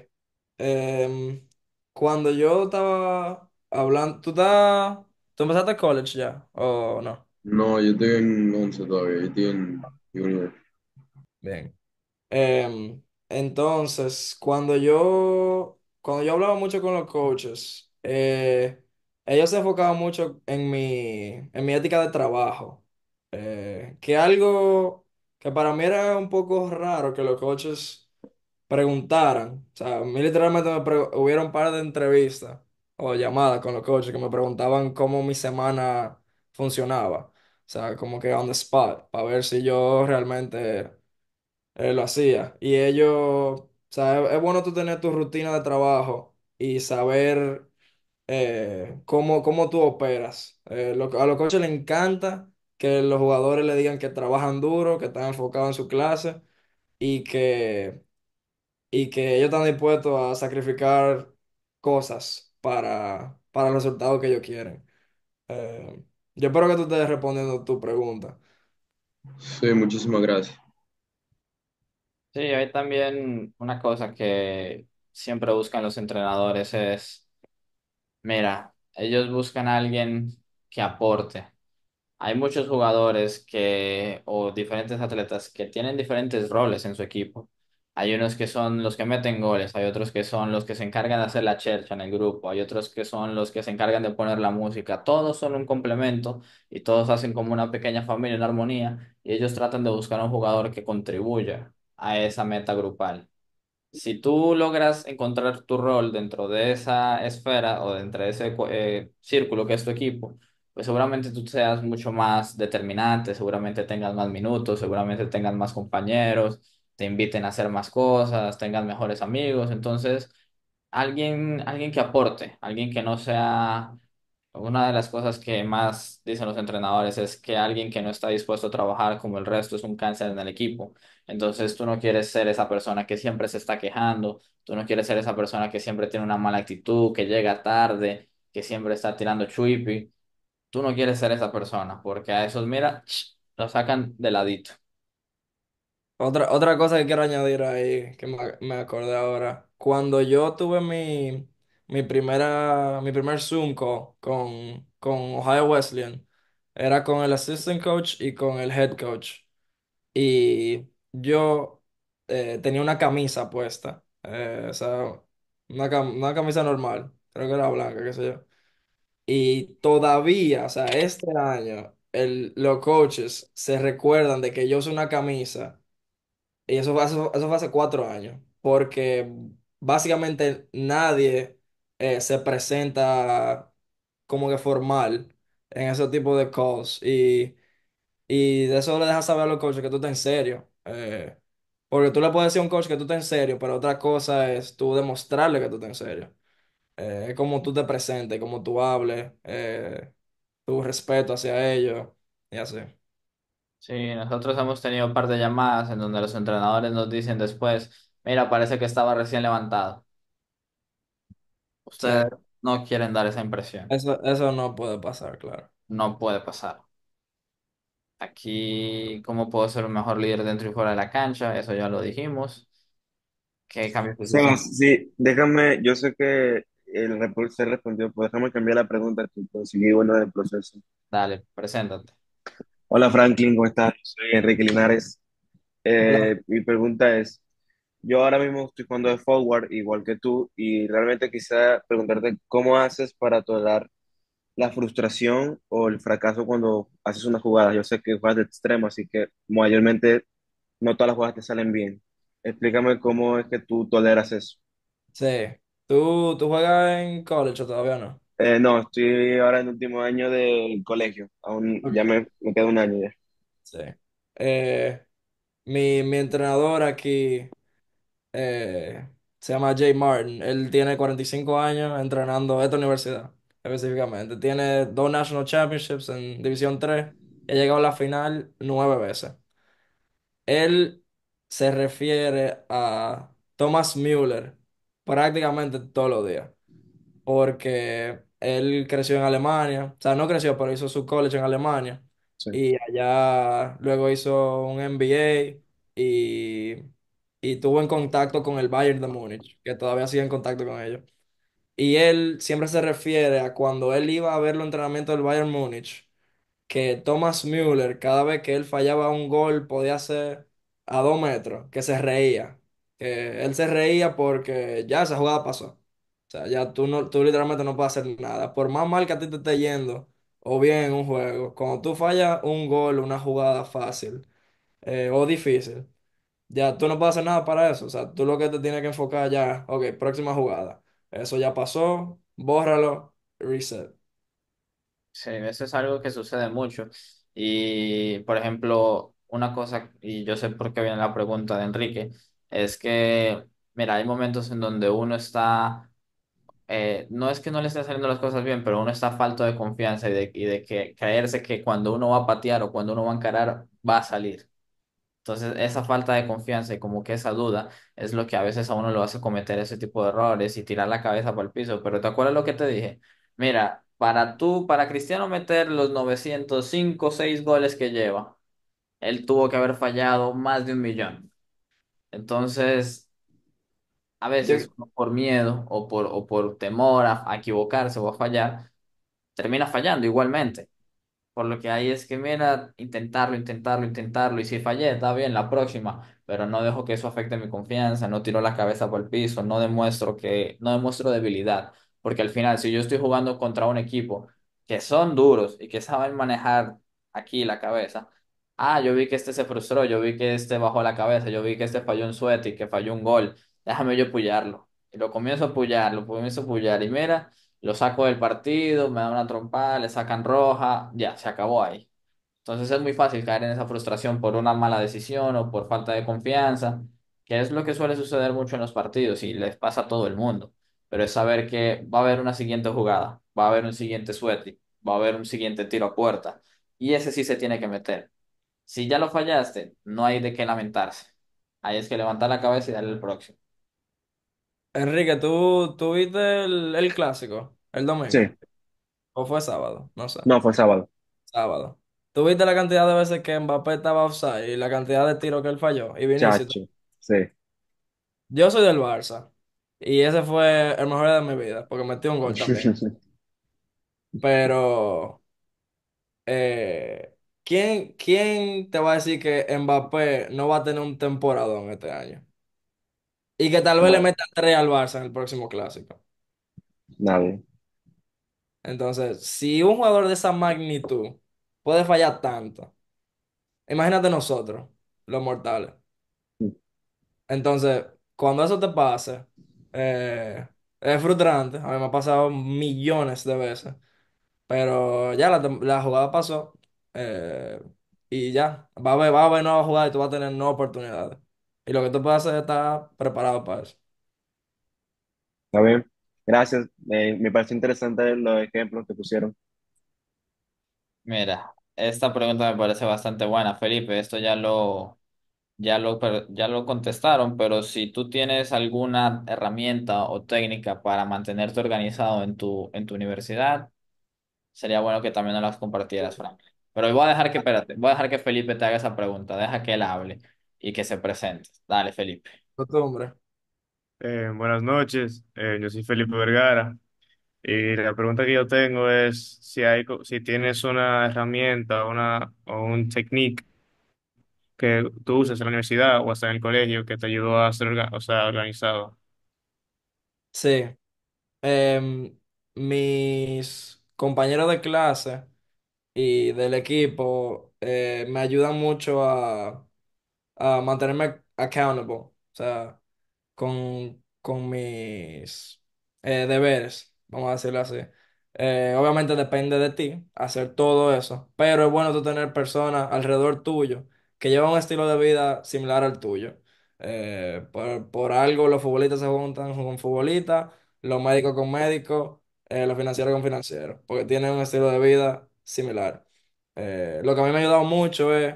Em, cuando yo estaba hablando, ¿tú, estás- tú empezaste a college ya o no? No, yo estoy en 11 todavía, yo estoy en junior. Bien. Em, entonces, cuando yo, cuando yo hablaba mucho con los coaches, eh, ellos se enfocaban mucho en mi, en mi ética de trabajo, eh, que algo que para mí era un poco raro que los coaches preguntaran. O sea, a mí literalmente me hubieron un par de entrevistas o llamadas con los coaches que me preguntaban cómo mi semana funcionaba. O sea, como que on the spot, para ver si yo realmente eh, lo hacía. Y ellos, o sea, es, es bueno tú tener tu rutina de trabajo y saber eh, cómo, tú operas. Eh, a los coaches les encanta que los jugadores le digan que trabajan duro, que están enfocados en su clase y que, y que ellos están dispuestos a sacrificar cosas para, para el resultado que ellos quieren. Eh, yo espero que tú estés respondiendo tu pregunta. Sí, muchísimas gracias. Sí, hay también una cosa que siempre buscan los entrenadores es Mira, ellos buscan a alguien que aporte. Hay muchos jugadores o diferentes atletas que tienen diferentes roles en su equipo. Hay unos que son los que meten goles, hay otros que son los que se encargan de hacer la chercha en el grupo, hay otros que son los que se encargan de poner la música. Todos son un complemento y todos hacen como una pequeña familia en armonía y ellos tratan de buscar un jugador que contribuya a esa meta grupal. Si tú logras encontrar tu rol dentro de esa esfera o dentro de ese eh, círculo que es tu equipo, pues seguramente tú seas mucho más determinante, seguramente tengas más minutos, seguramente tengas más compañeros, te inviten a hacer más cosas, tengas mejores amigos. Entonces, alguien, alguien que aporte, alguien que no sea una de las cosas que más dicen los entrenadores es que alguien que no está dispuesto a trabajar como el resto es un cáncer en el equipo. Entonces tú no quieres ser esa persona que siempre se está quejando, tú no quieres ser esa persona que siempre tiene una mala actitud, que llega tarde, que siempre está tirando chuipi. Tú no quieres ser esa persona porque a esos, mira, lo sacan de ladito. Otra, otra cosa que quiero añadir ahí, que me acordé ahora. Cuando yo tuve mi, mi primera, mi primer Zoom call con, con Ohio Wesleyan era con el assistant coach y con el head coach. Y yo eh, tenía una camisa puesta, eh, o sea, una, una camisa normal, creo que era blanca, qué sé yo. Y todavía, o sea, este año, el, los coaches se recuerdan de que yo usé una camisa. Y eso eso, fue hace cuatro años, porque básicamente nadie eh, se presenta como que formal en ese tipo de calls. Y, de eso le dejas saber a los coaches que tú estás en serio. Eh, porque tú le puedes decir a un coach que tú estás en serio, pero otra cosa es tú demostrarle que tú estás en serio. Eh, es como tú te presentes, como tú hables, tu respeto hacia ellos y así. Sí, nosotros hemos tenido un par de llamadas en donde los entrenadores nos dicen después, mira, parece que estaba recién levantado. Ustedes no quieren dar esa impresión. Eso, eso no puede pasar, claro. No puede pasar. Aquí, ¿cómo puedo ser el mejor líder dentro y fuera de la cancha? Eso ya lo dijimos. ¿Qué cambios sí, déjame, yo sé que el reporte respondió, pero déjame cambiar la pregunta que bueno del proceso. Dale, preséntate. Hola Franklin, ¿cómo estás? Soy Enrique Linares. Eh, mi pregunta es, yo ahora mismo estoy jugando de forward, igual que tú, y realmente quisiera preguntarte cómo haces para tolerar la frustración o el fracaso cuando haces una jugada. Yo sé que juegas de extremo, así que mayormente no todas las jugadas te salen bien. Explícame cómo es que tú toleras eso. Sí. ¿Tú, tú juegas en college o todavía no? Eh, no, estoy ahora en el último año del colegio. Aún ya me, me queda un año ya. Sí. Eh, mi entrenador aquí eh, se llama Jay Martin. Él tiene 45 años entrenando esta universidad específicamente. Tiene dos National Championships en División 3 y ha llegado a la final nueve veces. Él se refiere a Thomas Müller prácticamente todos los días, porque él creció en Alemania, o sea, no creció, pero hizo su college en Alemania y allá luego hizo un MBA y y tuvo en contacto con el Bayern de Múnich, que todavía sigue en contacto con ellos. Y él siempre se refiere a cuando él iba a ver los entrenamientos del Bayern Múnich, que Thomas Müller, cada vez que él fallaba un gol, podía ser a dos metros, que se reía. Que él se reía porque ya esa jugada pasó. O sea, ya tú, no, tú literalmente no puedes hacer nada. Por más mal que a ti te esté yendo, o bien en un juego, cuando tú fallas un gol, una jugada fácil eh, o difícil ya tú no puedes hacer nada para eso. O sea, tú lo que te tienes que enfocar ya, ok, próxima jugada. Eso ya pasó, bórralo, reset. Sí, eso es algo que sucede mucho. Y, por ejemplo, una cosa, y yo sé por qué viene la pregunta de Enrique, es que, mira, hay momentos en donde uno está, eh, no es que no le estén saliendo las cosas bien, pero uno está falto de confianza y de, y de que creerse que cuando uno va a patear o cuando uno va a encarar, va a salir. Entonces, esa falta de confianza y como que esa duda es lo que a veces a uno lo hace cometer ese tipo de errores y tirar la cabeza para el piso. Pero ¿te acuerdas lo que te dije? Mira, para tú, para Cristiano meter los 905, 6 goles que lleva, él tuvo que haber fallado más de un millón. Entonces, a veces por miedo o por, o por temor a equivocarse o a fallar, termina fallando igualmente. Por lo que hay es que, mira, intentarlo, intentarlo, intentarlo, y si fallé, está bien, la próxima, pero no dejo que eso afecte mi confianza, no tiro la cabeza por el piso, no demuestro que, no demuestro debilidad, porque al final, si yo estoy jugando contra un equipo que son duros y que saben manejar aquí la cabeza, ah, yo vi que este se frustró, yo vi que este bajó la cabeza, yo vi que este falló un suéter y que falló un gol, déjame yo apoyarlo, y lo comienzo a pullar, lo comienzo a pullar, y mira lo saco del partido, me da una trompada, le sacan roja, ya, se acabó ahí. Entonces es muy fácil caer en esa frustración por una mala decisión o por falta de confianza, que es lo que suele suceder mucho en los partidos y les pasa a todo el mundo. Pero es saber que va a haber una siguiente jugada, va a haber un siguiente suerte, va a haber un siguiente tiro a puerta y ese sí se tiene que meter. Si ya lo fallaste, no hay de qué lamentarse. Ahí es que levantar la cabeza y darle el próximo. Enrique, ¿tú, tú viste el, clásico el domingo? Sí, ¿O fue sábado? No sé. no, fue sábado. Sábado. ¿Tuviste viste la cantidad de veces que Mbappé estaba offside y la cantidad de tiros que él falló? Y Chacho, sí. Yo soy del Barça. Y ese fue el mejor de mi vida, porque metió un gol también. Pero, sí. Eh, ¿quién, quién te va a decir que Mbappé no va a tener un en este año? Y que tal vez le metan meta tres al Barça en el próximo clásico. nadie. Entonces, si un jugador de esa magnitud puede fallar tanto, imagínate nosotros, los mortales. Mm. Entonces, cuando eso te pase, eh, es frustrante. A mí me ha pasado millones de veces. Pero ya la, jugada pasó. Eh, y ya, va a haber, va a haber nuevas jugadas y tú vas a tener nuevas oportunidades. Y lo que tú puedas hacer está preparado para eso. Está bien. Gracias. me pareció interesante los ejemplos que pusieron. Mira, esta pregunta me parece bastante buena, Felipe. Esto ya lo, ya lo, ya lo contestaron, pero si tú tienes alguna herramienta o técnica para mantenerte organizado en tu, en tu universidad, sería bueno que también nos las compartieras, Frank. Pero voy a dejar que, voy a dejar que Felipe te haga esa pregunta, deja que él hable y que se presente. Dale, Felipe. Costumbre. Eh, buenas noches, eh, yo soy Felipe Vergara y la pregunta que yo tengo es si hay, si tienes una herramienta una, o un technique que tú uses en la universidad o hasta en el colegio que te ayudó a ser o sea, organizado. Sí. Em, mis compañeros de clase y del equipo eh, me ayudan mucho a mantenerme accountable, o sea, con, mis eh, deberes, vamos a decirlo así. Eh, obviamente depende de ti hacer todo eso, pero es bueno tú tener personas alrededor tuyo que llevan un estilo de vida similar al tuyo. Eh, por, algo los futbolistas se juntan con futbolistas, los médicos con médicos, los financieros con financieros, porque tienen un estilo de vida similar. lo que a mí me ha ayudado mucho es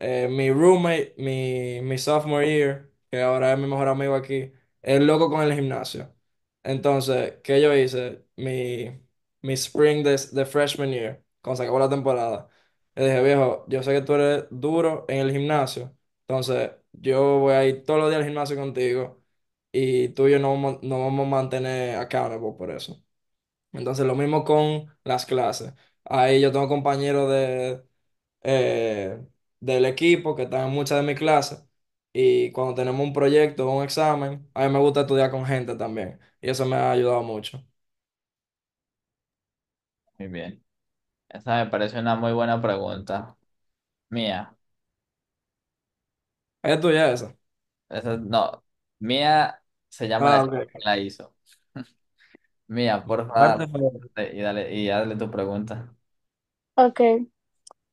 eh, mi roommate, mi, mi sophomore year, que ahora es mi mejor amigo aquí, es loco con el gimnasio. Entonces, ¿qué yo hice? Mi, mi spring de, freshman year, cuando se acabó la temporada, le dije, viejo, yo sé que tú eres duro en el gimnasio, entonces yo voy a ir todos los días al gimnasio contigo y tú y yo no vamos, a mantener accountable por eso. Entonces, lo mismo con las clases. Ahí yo tengo compañeros de... Eh, del equipo, que están en muchas de mis clases. Y cuando tenemos un proyecto o un examen, a mí me gusta estudiar con gente también. Y eso me ha ayudado mucho. Muy bien. Esa me parece una muy buena pregunta. Mía. ¿Es tuya esa? Esa, no. Mía se llama la ah, que la hizo. Mía, por favor, pues. y dale, y hazle tu pregunta. Ok.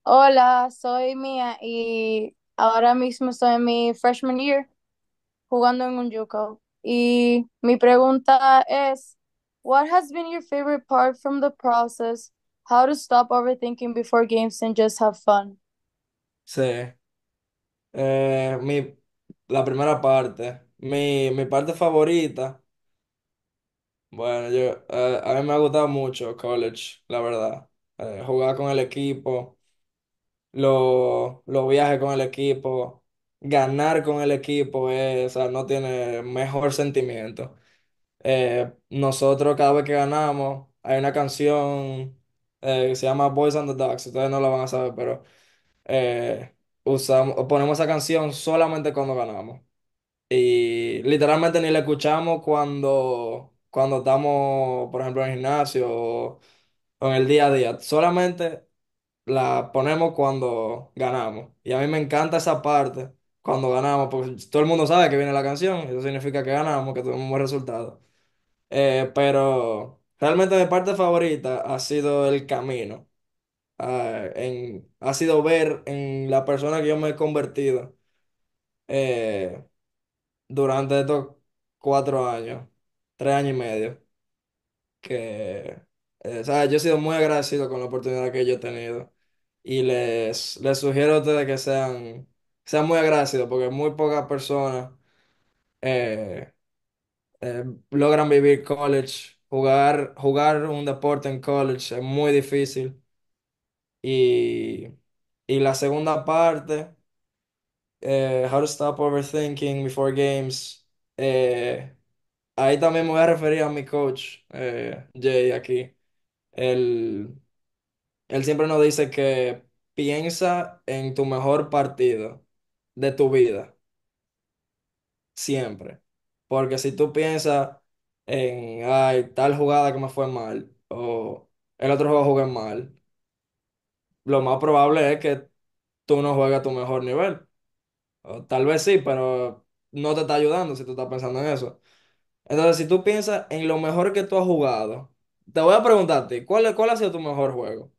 Hola, soy Mia y ahora mismo estoy en mi freshman year jugando en un Yuko. Y mi pregunta es, what has been your favorite part from the process? How to stop overthinking before games and just have fun? Sí, eh, mi, la primera parte, mi, mi parte favorita, bueno, yo, eh, a mí me ha gustado mucho college, la verdad, eh, jugar con el equipo los, los viajes con el equipo, ganar con el equipo, es no tiene mejor sentimiento. Eh, nosotros cada vez que ganamos, hay una canción eh, que se llama Boys on the Dogs, ustedes no la van a saber, pero eh, usamos, ponemos esa canción solamente cuando ganamos. Y literalmente ni la escuchamos cuando, cuando estamos, por ejemplo, en el gimnasio o en el día a día. Solamente la ponemos cuando ganamos. Y a mí me encanta esa parte cuando ganamos, porque todo el mundo sabe que viene la canción, eso significa que ganamos, que tuvimos un buen resultado. Eh, pero realmente mi parte favorita ha sido el camino. Ah, en, ha sido ver en la persona que yo me he convertido eh, durante estos cuatro años, tres años y medio, que eh, ¿sabes? yo he sido muy agradecido con la oportunidad que yo he tenido y les, les sugiero a ustedes que sean, sean muy agradecidos porque muy pocas personas eh, eh, logran vivir college. Jugar, jugar un deporte en college es muy difícil. Y, la segunda parte, eh, How to Stop Overthinking Before Games, ahí también me voy a referir a mi coach, Jay, aquí. el él siempre nos dice que piensa en tu mejor partido de tu vida, siempre. Porque si tú piensas en, ay, tal jugada que me fue mal, o el otro juego jugué mal, lo más probable es que tú no juegues a tu mejor nivel. tal vez sí, pero no te está ayudando si tú estás pensando en eso. Entonces, si tú piensas en lo mejor que tú has jugado, te voy a preguntar ¿cuál, cuál ha sido tu mejor juego?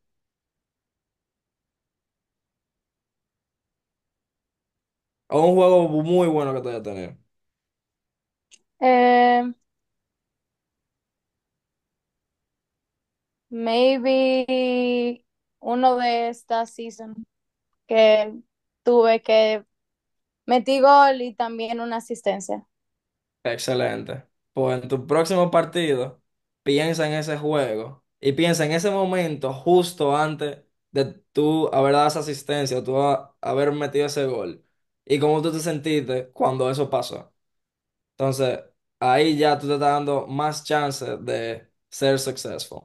O un juego muy bueno que te haya tenido. Eh, maybe uno de esta season que tuve que metí gol y también una asistencia. Excelente. Pues en tu próximo partido, piensa en ese juego y piensa en ese momento justo antes de tu haber dado esa asistencia, tú haber metido ese gol y cómo tú te sentiste cuando eso pasó. Entonces, ahí ya tú te estás dando más chances de ser successful.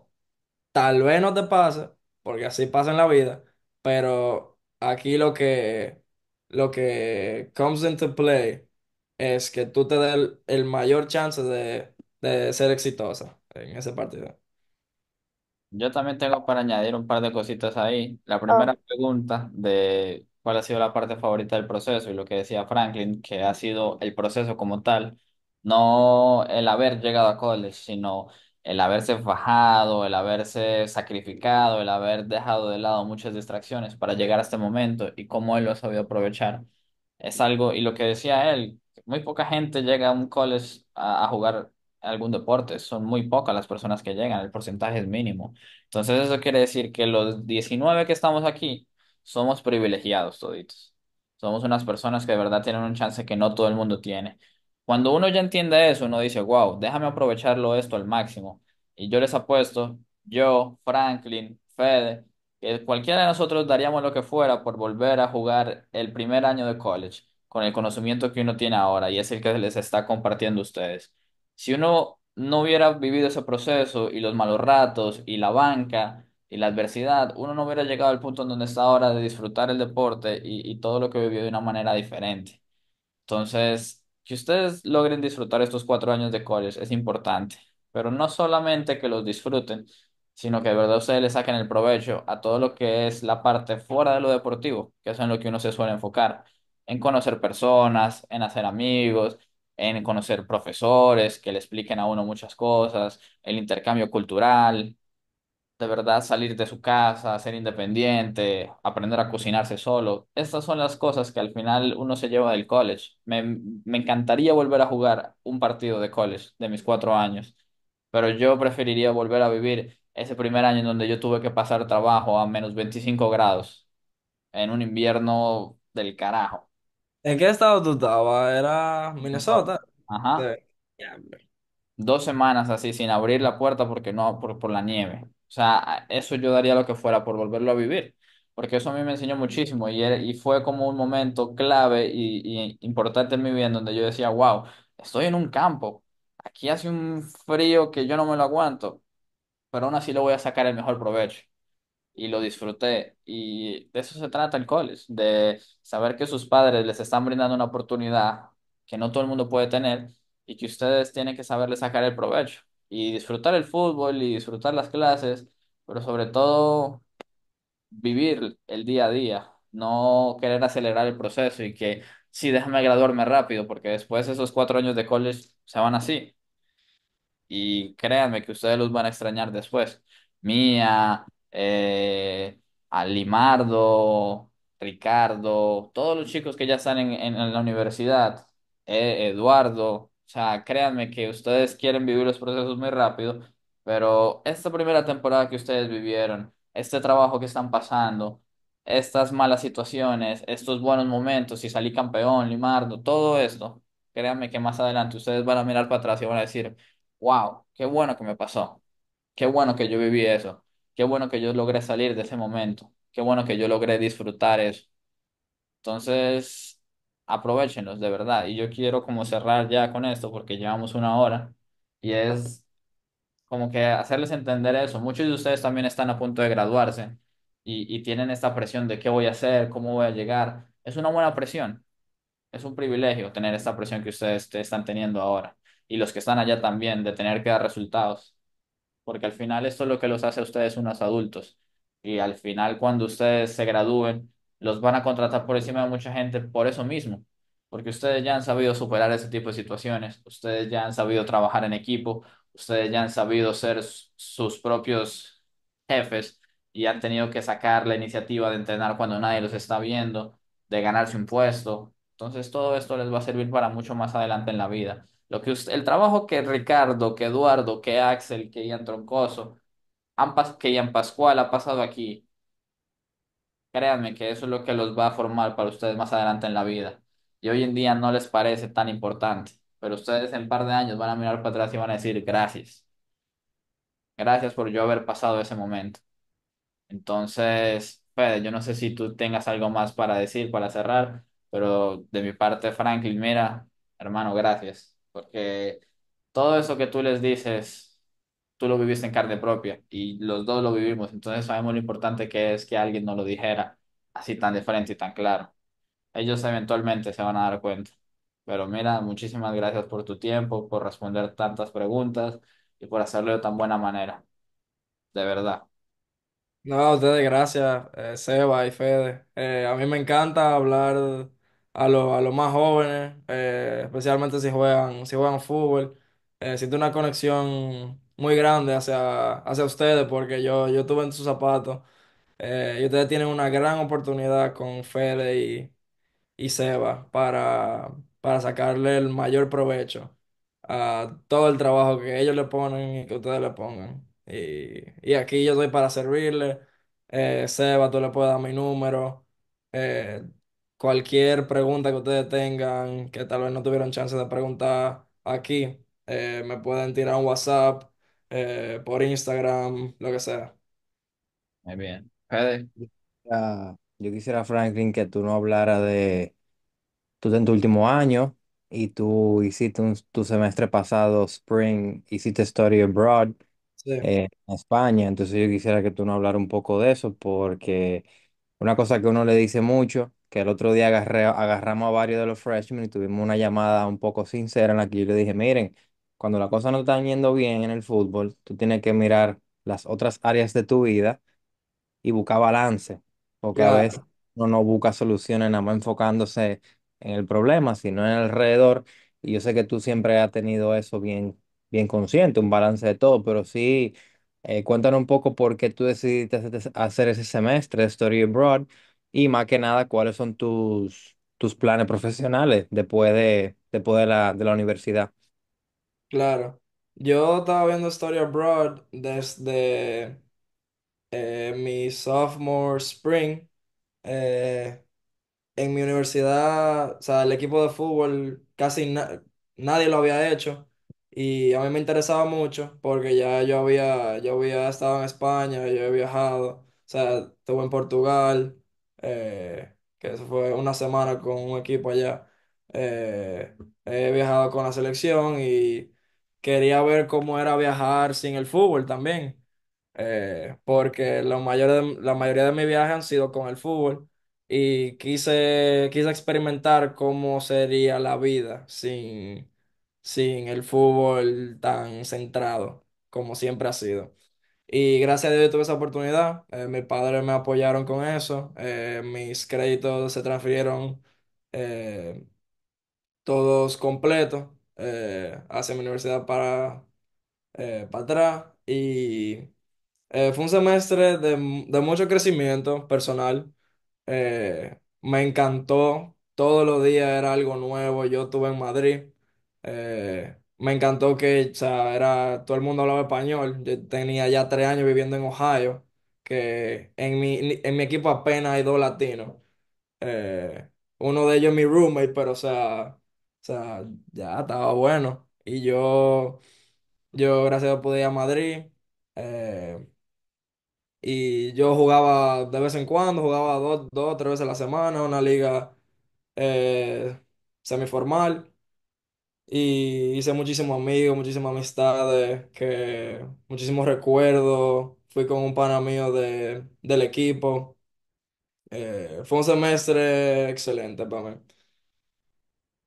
Tal vez no te pase, porque así pasa en la vida, pero aquí lo que, lo que comes into play es que tú te des el, mayor chance de, ser exitosa en ese partido. Yo también tengo para añadir un par de cositas ahí. La ah. primera pregunta de cuál ha sido la parte favorita del proceso y lo que decía Franklin, que ha sido el proceso como tal, no el haber llegado a college, sino el haberse bajado, el haberse sacrificado, el haber dejado de lado muchas distracciones para llegar a este momento y cómo él lo ha sabido aprovechar. Es algo, y lo que decía él, muy poca gente llega a un college a, a jugar algún deporte, son muy pocas las personas que llegan, el porcentaje es mínimo. Entonces eso quiere decir que los 19 que estamos aquí, somos privilegiados toditos. Somos unas personas que de verdad tienen un chance que no todo el mundo tiene. Cuando uno ya entiende eso, uno dice, wow, déjame aprovecharlo esto al máximo. Y yo les apuesto, yo, Franklin, Fede, que cualquiera de nosotros daríamos lo que fuera por volver a jugar el primer año de college con el conocimiento que uno tiene ahora y es el que les está compartiendo a ustedes. Si uno no hubiera vivido ese proceso y los malos ratos y la banca y la adversidad, uno no hubiera llegado al punto en donde está ahora de disfrutar el deporte y, todo lo que vivió de una manera diferente. Entonces, que ustedes logren disfrutar estos cuatro años de college es importante, pero no solamente que los disfruten, sino que de verdad ustedes le saquen el provecho a todo lo que es la parte fuera de lo deportivo, que es en lo que uno se suele enfocar, en conocer personas, en hacer amigos, en conocer profesores que le expliquen a uno muchas cosas, el intercambio cultural, de verdad salir de su casa, ser independiente, aprender a cocinarse solo. Estas son las cosas que al final uno se lleva del college. Me, me encantaría volver a jugar un partido de college de mis cuatro años, pero yo preferiría volver a vivir ese primer año en donde yo tuve que pasar trabajo a menos 25 grados en un invierno del carajo. ¿En qué estado tú estabas? ¿Era Minnesota? Ajá. Dos semanas así sin abrir la puerta porque no, por, por la nieve. O sea, eso yo daría lo que fuera por volverlo a vivir, porque eso a mí me enseñó muchísimo y, y fue como un momento clave y, importante en mi vida donde yo decía, wow, estoy en un campo, aquí hace un frío que yo no me lo aguanto, pero aún así lo voy a sacar el mejor provecho y lo disfruté. Y de eso se trata el college, de saber que sus padres les están brindando una oportunidad que no todo el mundo puede tener y que ustedes tienen que saberle sacar el provecho y disfrutar el fútbol y disfrutar las clases, pero sobre todo vivir el día a día, no querer acelerar el proceso y que sí, déjame graduarme rápido, porque después esos cuatro años de college se van así. Y créanme que ustedes los van a extrañar después. Mía, eh, Ricardo, todos los chicos que ya están en, la universidad, eh, Eduardo, o sea, créanme que ustedes quieren vivir los procesos muy rápido, pero esta primera temporada que ustedes vivieron, este trabajo que están pasando, estas malas situaciones, estos buenos momentos, si salí campeón, Limardo, todo esto, créanme que más adelante ustedes van a mirar para atrás y van a decir, wow, qué bueno que me pasó, qué bueno que yo viví eso, qué bueno que yo logré salir de ese momento, qué bueno que yo logré disfrutar eso. Entonces, aprovechenlos de verdad. Y yo quiero como cerrar ya con esto porque llevamos una hora y es como que hacerles entender eso. Muchos de ustedes también están a punto de graduarse y, tienen esta presión de qué voy a hacer, cómo voy a llegar. Es una buena presión. Es un privilegio tener esta presión que ustedes están teniendo ahora y los que están allá también de tener que dar resultados. Porque al final esto es lo que los hace a ustedes unos adultos. Y al final cuando ustedes se gradúen, los van a contratar por encima de mucha gente por eso mismo, porque ustedes ya han sabido superar ese tipo de situaciones, ustedes ya han sabido trabajar en equipo, ustedes ya han sabido ser sus propios jefes y han tenido que sacar la iniciativa de entrenar cuando nadie los está viendo, de ganar un puesto. Entonces todo esto les va a servir para mucho más adelante en la vida. Lo que el trabajo que Ricardo, que Eduardo, que Axel, que Ian Troncoso, que Ian Pascual ha pasado aquí, Créanme que eso es lo que los va a formar para ustedes más adelante en la vida. Y hoy en día no les parece tan importante, pero ustedes en un par de años van a mirar para atrás y van a decir gracias. Gracias por yo haber pasado ese momento. Entonces, Fede, yo no sé si tú tengas algo más para decir, para cerrar, pero de mi parte, Franklin, mira, hermano, gracias, porque todo eso que tú les dices tú lo viviste en carne propia y los dos lo vivimos, entonces sabemos lo importante que es que alguien nos lo dijera así tan de frente y tan claro. Ellos eventualmente se van a dar cuenta. Pero mira, muchísimas gracias por tu tiempo, por responder tantas preguntas y por hacerlo de tan buena manera. De verdad. No, a ustedes gracias, eh, Seba y Fede. Eh, a mí me encanta hablar a los a más jóvenes, eh, especialmente si juegan, si juegan fútbol. Eh, siento una conexión muy grande hacia, hacia ustedes porque yo, yo estuve en sus zapatos eh, y ustedes tienen una gran oportunidad con Fede y, y Seba para, para sacarle el mayor provecho a todo el trabajo que ellos le ponen y que ustedes le pongan. Y, aquí yo estoy para servirle. Eh, Seba, tú le puedes dar mi número. Eh, cualquier pregunta que ustedes tengan, que tal vez no tuvieron chance de preguntar aquí, me pueden tirar un WhatsApp eh, por Instagram, lo que sea. Muy bien. yo quisiera, Franklin, que tú no hablaras de tú en tu último año y tú hiciste un- tu semestre pasado, Spring, hiciste Study Abroad eh, en España. Entonces yo quisiera que tú no hablaras un poco de eso porque una cosa que uno le dice mucho, que el otro día agarramos a varios de los freshmen y tuvimos una llamada un poco sincera en la que yo le dije, miren cuando las cosas no están yendo bien en el fútbol, tú tienes que mirar las otras áreas de tu vida y buscar balance, porque a veces uno no busca soluciones nada más enfocándose en el problema, sino en el alrededor. Y yo sé que tú siempre has tenido eso bien, bien consciente, un balance de todo, pero sí, cuéntame eh, cuéntanos un poco por qué tú decidiste hacer ese semestre Story Abroad y más que nada, cuáles son tus, tus planes profesionales después de, después de la, de la universidad. Claro. Yo estaba viendo Story Abroad desde eh, mi sophomore spring. Eh, en mi universidad, o sea, el equipo de fútbol casi nadie lo había hecho y a mí me interesaba mucho porque ya yo había, yo había estado en España, yo he viajado, o sea, estuve en Portugal, eh, que eso fue una semana con un equipo allá, he viajado con la selección y quería ver cómo era viajar sin el fútbol también, eh, porque lo mayor la mayoría de mis viajes han sido con el fútbol y quise, quise experimentar cómo sería la vida sin, sin el fútbol tan centrado como siempre ha sido. Y gracias a Dios tuve esa oportunidad. Eh, mis padres me apoyaron con eso. Eh, mis créditos se transfirieron todos completos. Eh, hacia mi universidad para, eh, para atrás. Y eh, fue un semestre de, mucho crecimiento personal. me encantó. Todos los días era algo nuevo. Yo estuve en Madrid. me encantó que o era, todo el mundo hablaba español. Yo tenía ya tres años viviendo en Ohio, que en mi, en mi equipo apenas hay dos latinos. uno de ellos mi roommate, pero o sea, o sea, ya estaba bueno. Y yo, yo gracias a Dios podía ir a Madrid. Eh, y yo jugaba de vez en cuando, jugaba dos, dos, tres veces a la semana, una liga eh, semiformal. Y hice muchísimos amigos, muchísimas amistades, que muchísimos recuerdos. Fui con un pana mío del equipo. Eh, fue un semestre excelente para mí.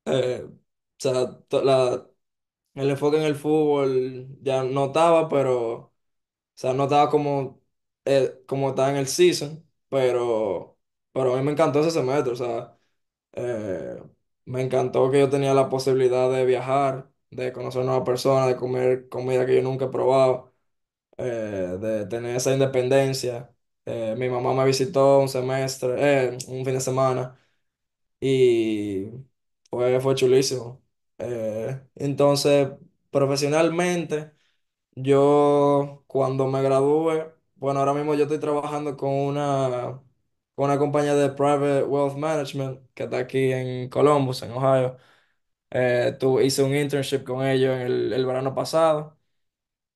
Eh, o sea, el enfoque en el fútbol ya notaba, pero, o sea, no estaba como, eh, como estaba en el season, pero, pero a mí me encantó ese semestre, o sea, eh, me encantó que yo tenía la posibilidad de viajar, de conocer nuevas personas, de comer comida que yo nunca he probado, eh, de tener esa independencia. mi mamá me visitó un semestre, eh, un fin de semana. Y fue, fue chulísimo. Eh, entonces, profesionalmente, yo cuando me gradué, bueno, ahora mismo yo estoy trabajando con una, con una compañía de Private Wealth Management que está aquí en Columbus, en Ohio. Eh, tu- hice un internship con ellos el, verano pasado.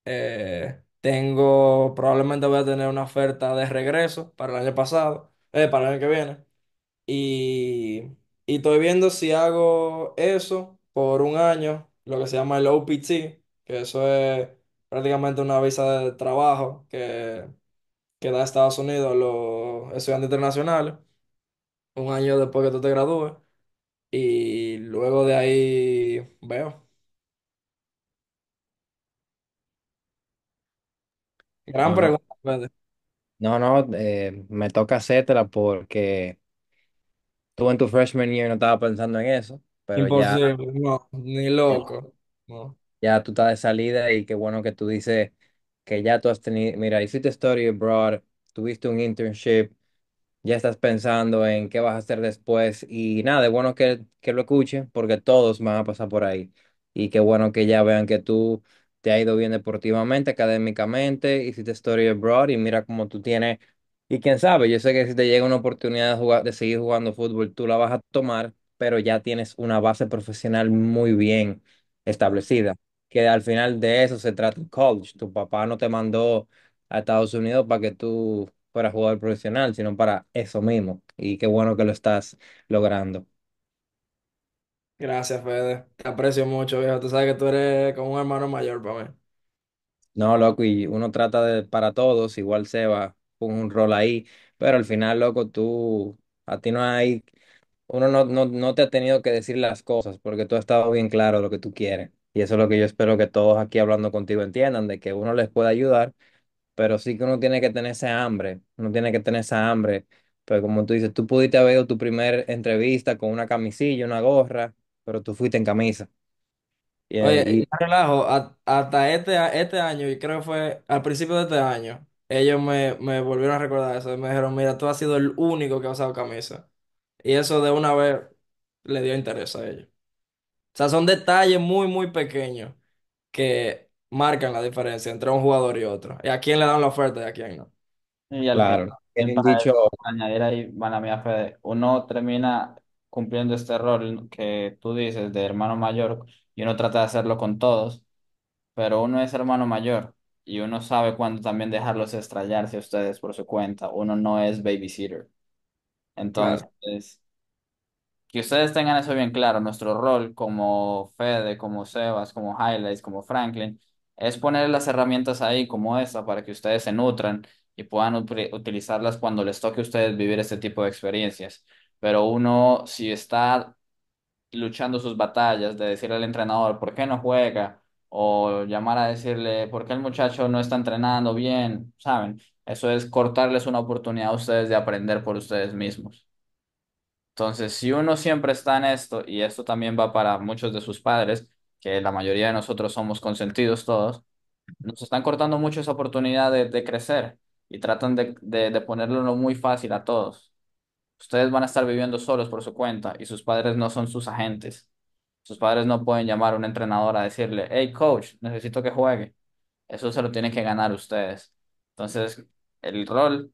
Eh, tengo, probablemente voy a tener una oferta de regreso para el año pasado, para el año que viene. Y... Y estoy viendo si hago eso por un año, lo que se llama el OPT, que eso es prácticamente una visa de trabajo que, que da Estados Unidos a los estudiantes internacionales, un año después que tú te gradúes. Y luego de ahí veo. Gran pregunta, no, no, eh, me toca hacértela porque Tú en tu freshman year no estaba pensando en eso, pero ya, Imposible, no, ni loco. No. ya tú estás de salida y qué bueno que tú dices que ya tú has tenido, mira, hiciste study abroad, tuviste un internship, ya estás pensando en qué vas a hacer después y nada, es bueno que, que lo escuchen porque todos van a pasar por ahí y qué bueno que ya vean que tú te ha ido bien deportivamente, académicamente, hiciste study abroad y mira cómo tú tienes y quién sabe, yo sé que si te llega una oportunidad de, jugar, de seguir jugando fútbol, tú la vas a tomar, pero ya tienes una base profesional muy bien establecida, que al final de eso se trata el college. Tu papá no te mandó a Estados Unidos para que tú fueras jugador profesional, sino para eso mismo. Y qué bueno que lo estás logrando. Gracias, Fede. Te aprecio mucho, viejo. Tú sabes que tú eres como un hermano mayor para mí. No, loco, y uno trata de para todos, igual se va un rol ahí, pero al final, loco, tú, a ti no hay, uno no, no, te ha tenido que decir las cosas porque tú has estado bien claro lo que tú quieres. Y eso es lo que yo espero que todos aquí hablando contigo entiendan, de que uno les pueda ayudar, pero sí que uno tiene que tener esa hambre, uno tiene que tener esa hambre. Pero como tú dices, tú pudiste haber tu primera entrevista con una camisilla, una gorra, pero tú fuiste en camisa. Y, Oye, y- relajo, hasta este, este año, y creo que fue al principio de este año, ellos me, volvieron a recordar eso. Me dijeron, mira, tú has sido el único que ha usado camisa. Y eso de una vez le dio interés a ellos. O sea, son detalles muy, muy pequeños que marcan la diferencia entre un jugador y otro. Y a quién le dan la oferta y a quién no. Y Claro, dicho, añadir ahí, mala mía, Fede, uno termina cumpliendo este rol que tú dices de hermano mayor y uno trata de hacerlo con todos, pero uno es hermano mayor y uno sabe cuándo también dejarlos estrellarse a ustedes por su cuenta. Uno no es babysitter. Entonces, que ustedes tengan eso bien claro, nuestro rol como Fede, como Sebas, como Highlights, como Franklin, es poner las herramientas ahí como esta para que ustedes se nutran y puedan utilizarlas cuando les toque a ustedes vivir este tipo de experiencias. Pero uno, si está luchando sus batallas, de decirle al entrenador, ¿por qué no juega? o llamar a decirle, ¿por qué el muchacho no está entrenando bien? ¿Saben? Eso es cortarles una oportunidad a ustedes de aprender por ustedes mismos. Entonces, si uno siempre está en esto, y esto también va para muchos de sus padres, que la mayoría de nosotros somos consentidos todos, nos están cortando mucho esa oportunidad de, crecer y tratan de, de ponerlo muy fácil a todos. Ustedes van a estar viviendo solos por su cuenta y sus padres no son sus agentes. Sus padres no pueden llamar a un entrenador a decirle, hey coach, necesito que juegue. Eso se lo tienen que ganar ustedes. Entonces, el rol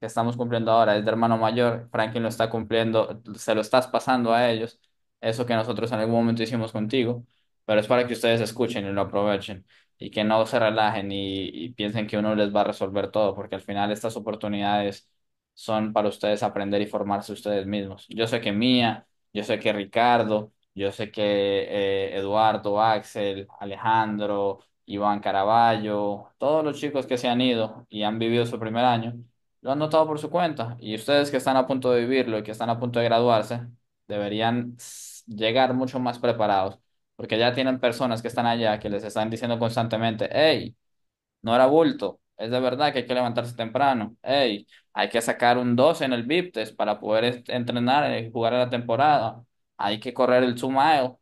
que estamos cumpliendo ahora es de hermano mayor. Franklin lo está cumpliendo, se lo estás pasando a ellos. Eso que nosotros en algún momento hicimos contigo, pero es para que ustedes escuchen y lo aprovechen y que no se relajen y, y piensen que uno les va a resolver todo, porque al final estas oportunidades son para ustedes aprender y formarse ustedes mismos. Yo sé que Mía, yo sé que Ricardo, yo sé que eh, Eduardo, Axel, Alejandro, Iván Caraballo, todos los chicos que se han ido y han vivido su primer año, lo han notado por su cuenta. Y ustedes que están a punto de vivirlo y que están a punto de graduarse, deberían llegar mucho más preparados, porque ya tienen personas que están allá que les están diciendo constantemente, hey, no era bulto. Es de verdad que hay que levantarse temprano. Hey, hay que sacar un 12 en el VIP para poder entrenar y eh, jugar la temporada hay que correr el 2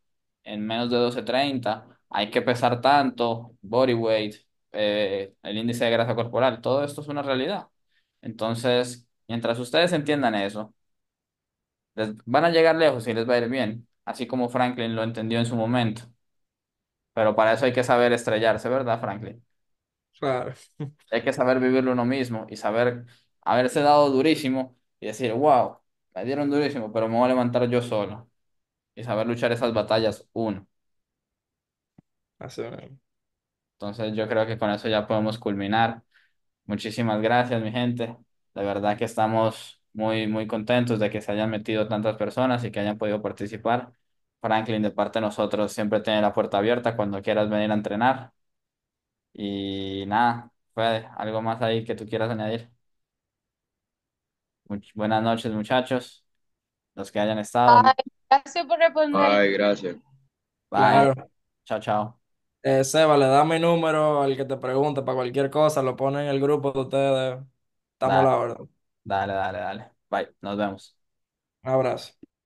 en menos de 12.30, hay que pesar tanto, body weight, eh, el índice de grasa corporal, todo esto es una realidad. Entonces, mientras ustedes entiendan eso, van a llegar lejos y les va a ir bien, así como Franklin lo entendió en su momento. Pero para eso hay que saber estrellarse, ¿verdad, Franklin? Claro. Hay que saber vivirlo uno mismo y saber haberse dado durísimo y decir, wow, me dieron durísimo, pero me voy a levantar yo solo y saber luchar esas batallas, uno. Entonces yo creo que con eso ya podemos culminar. Muchísimas gracias, mi gente. La verdad que estamos muy, muy contentos de que se hayan metido tantas personas y que hayan podido participar. Franklin, de parte de nosotros, siempre tiene la puerta abierta cuando quieras venir a entrenar. Y nada, puede algo más ahí que tú quieras añadir. buenas noches, muchachos los que hayan estado. Ay, gracias por responder. Ay, gracias. Bye. Chao, chao. Eh, Seba, le da mi número al que te pregunte para cualquier cosa, lo pone en el grupo de ustedes. Estamos la orden. dale, dale, dale. Bye. Nos vemos. Un abrazo.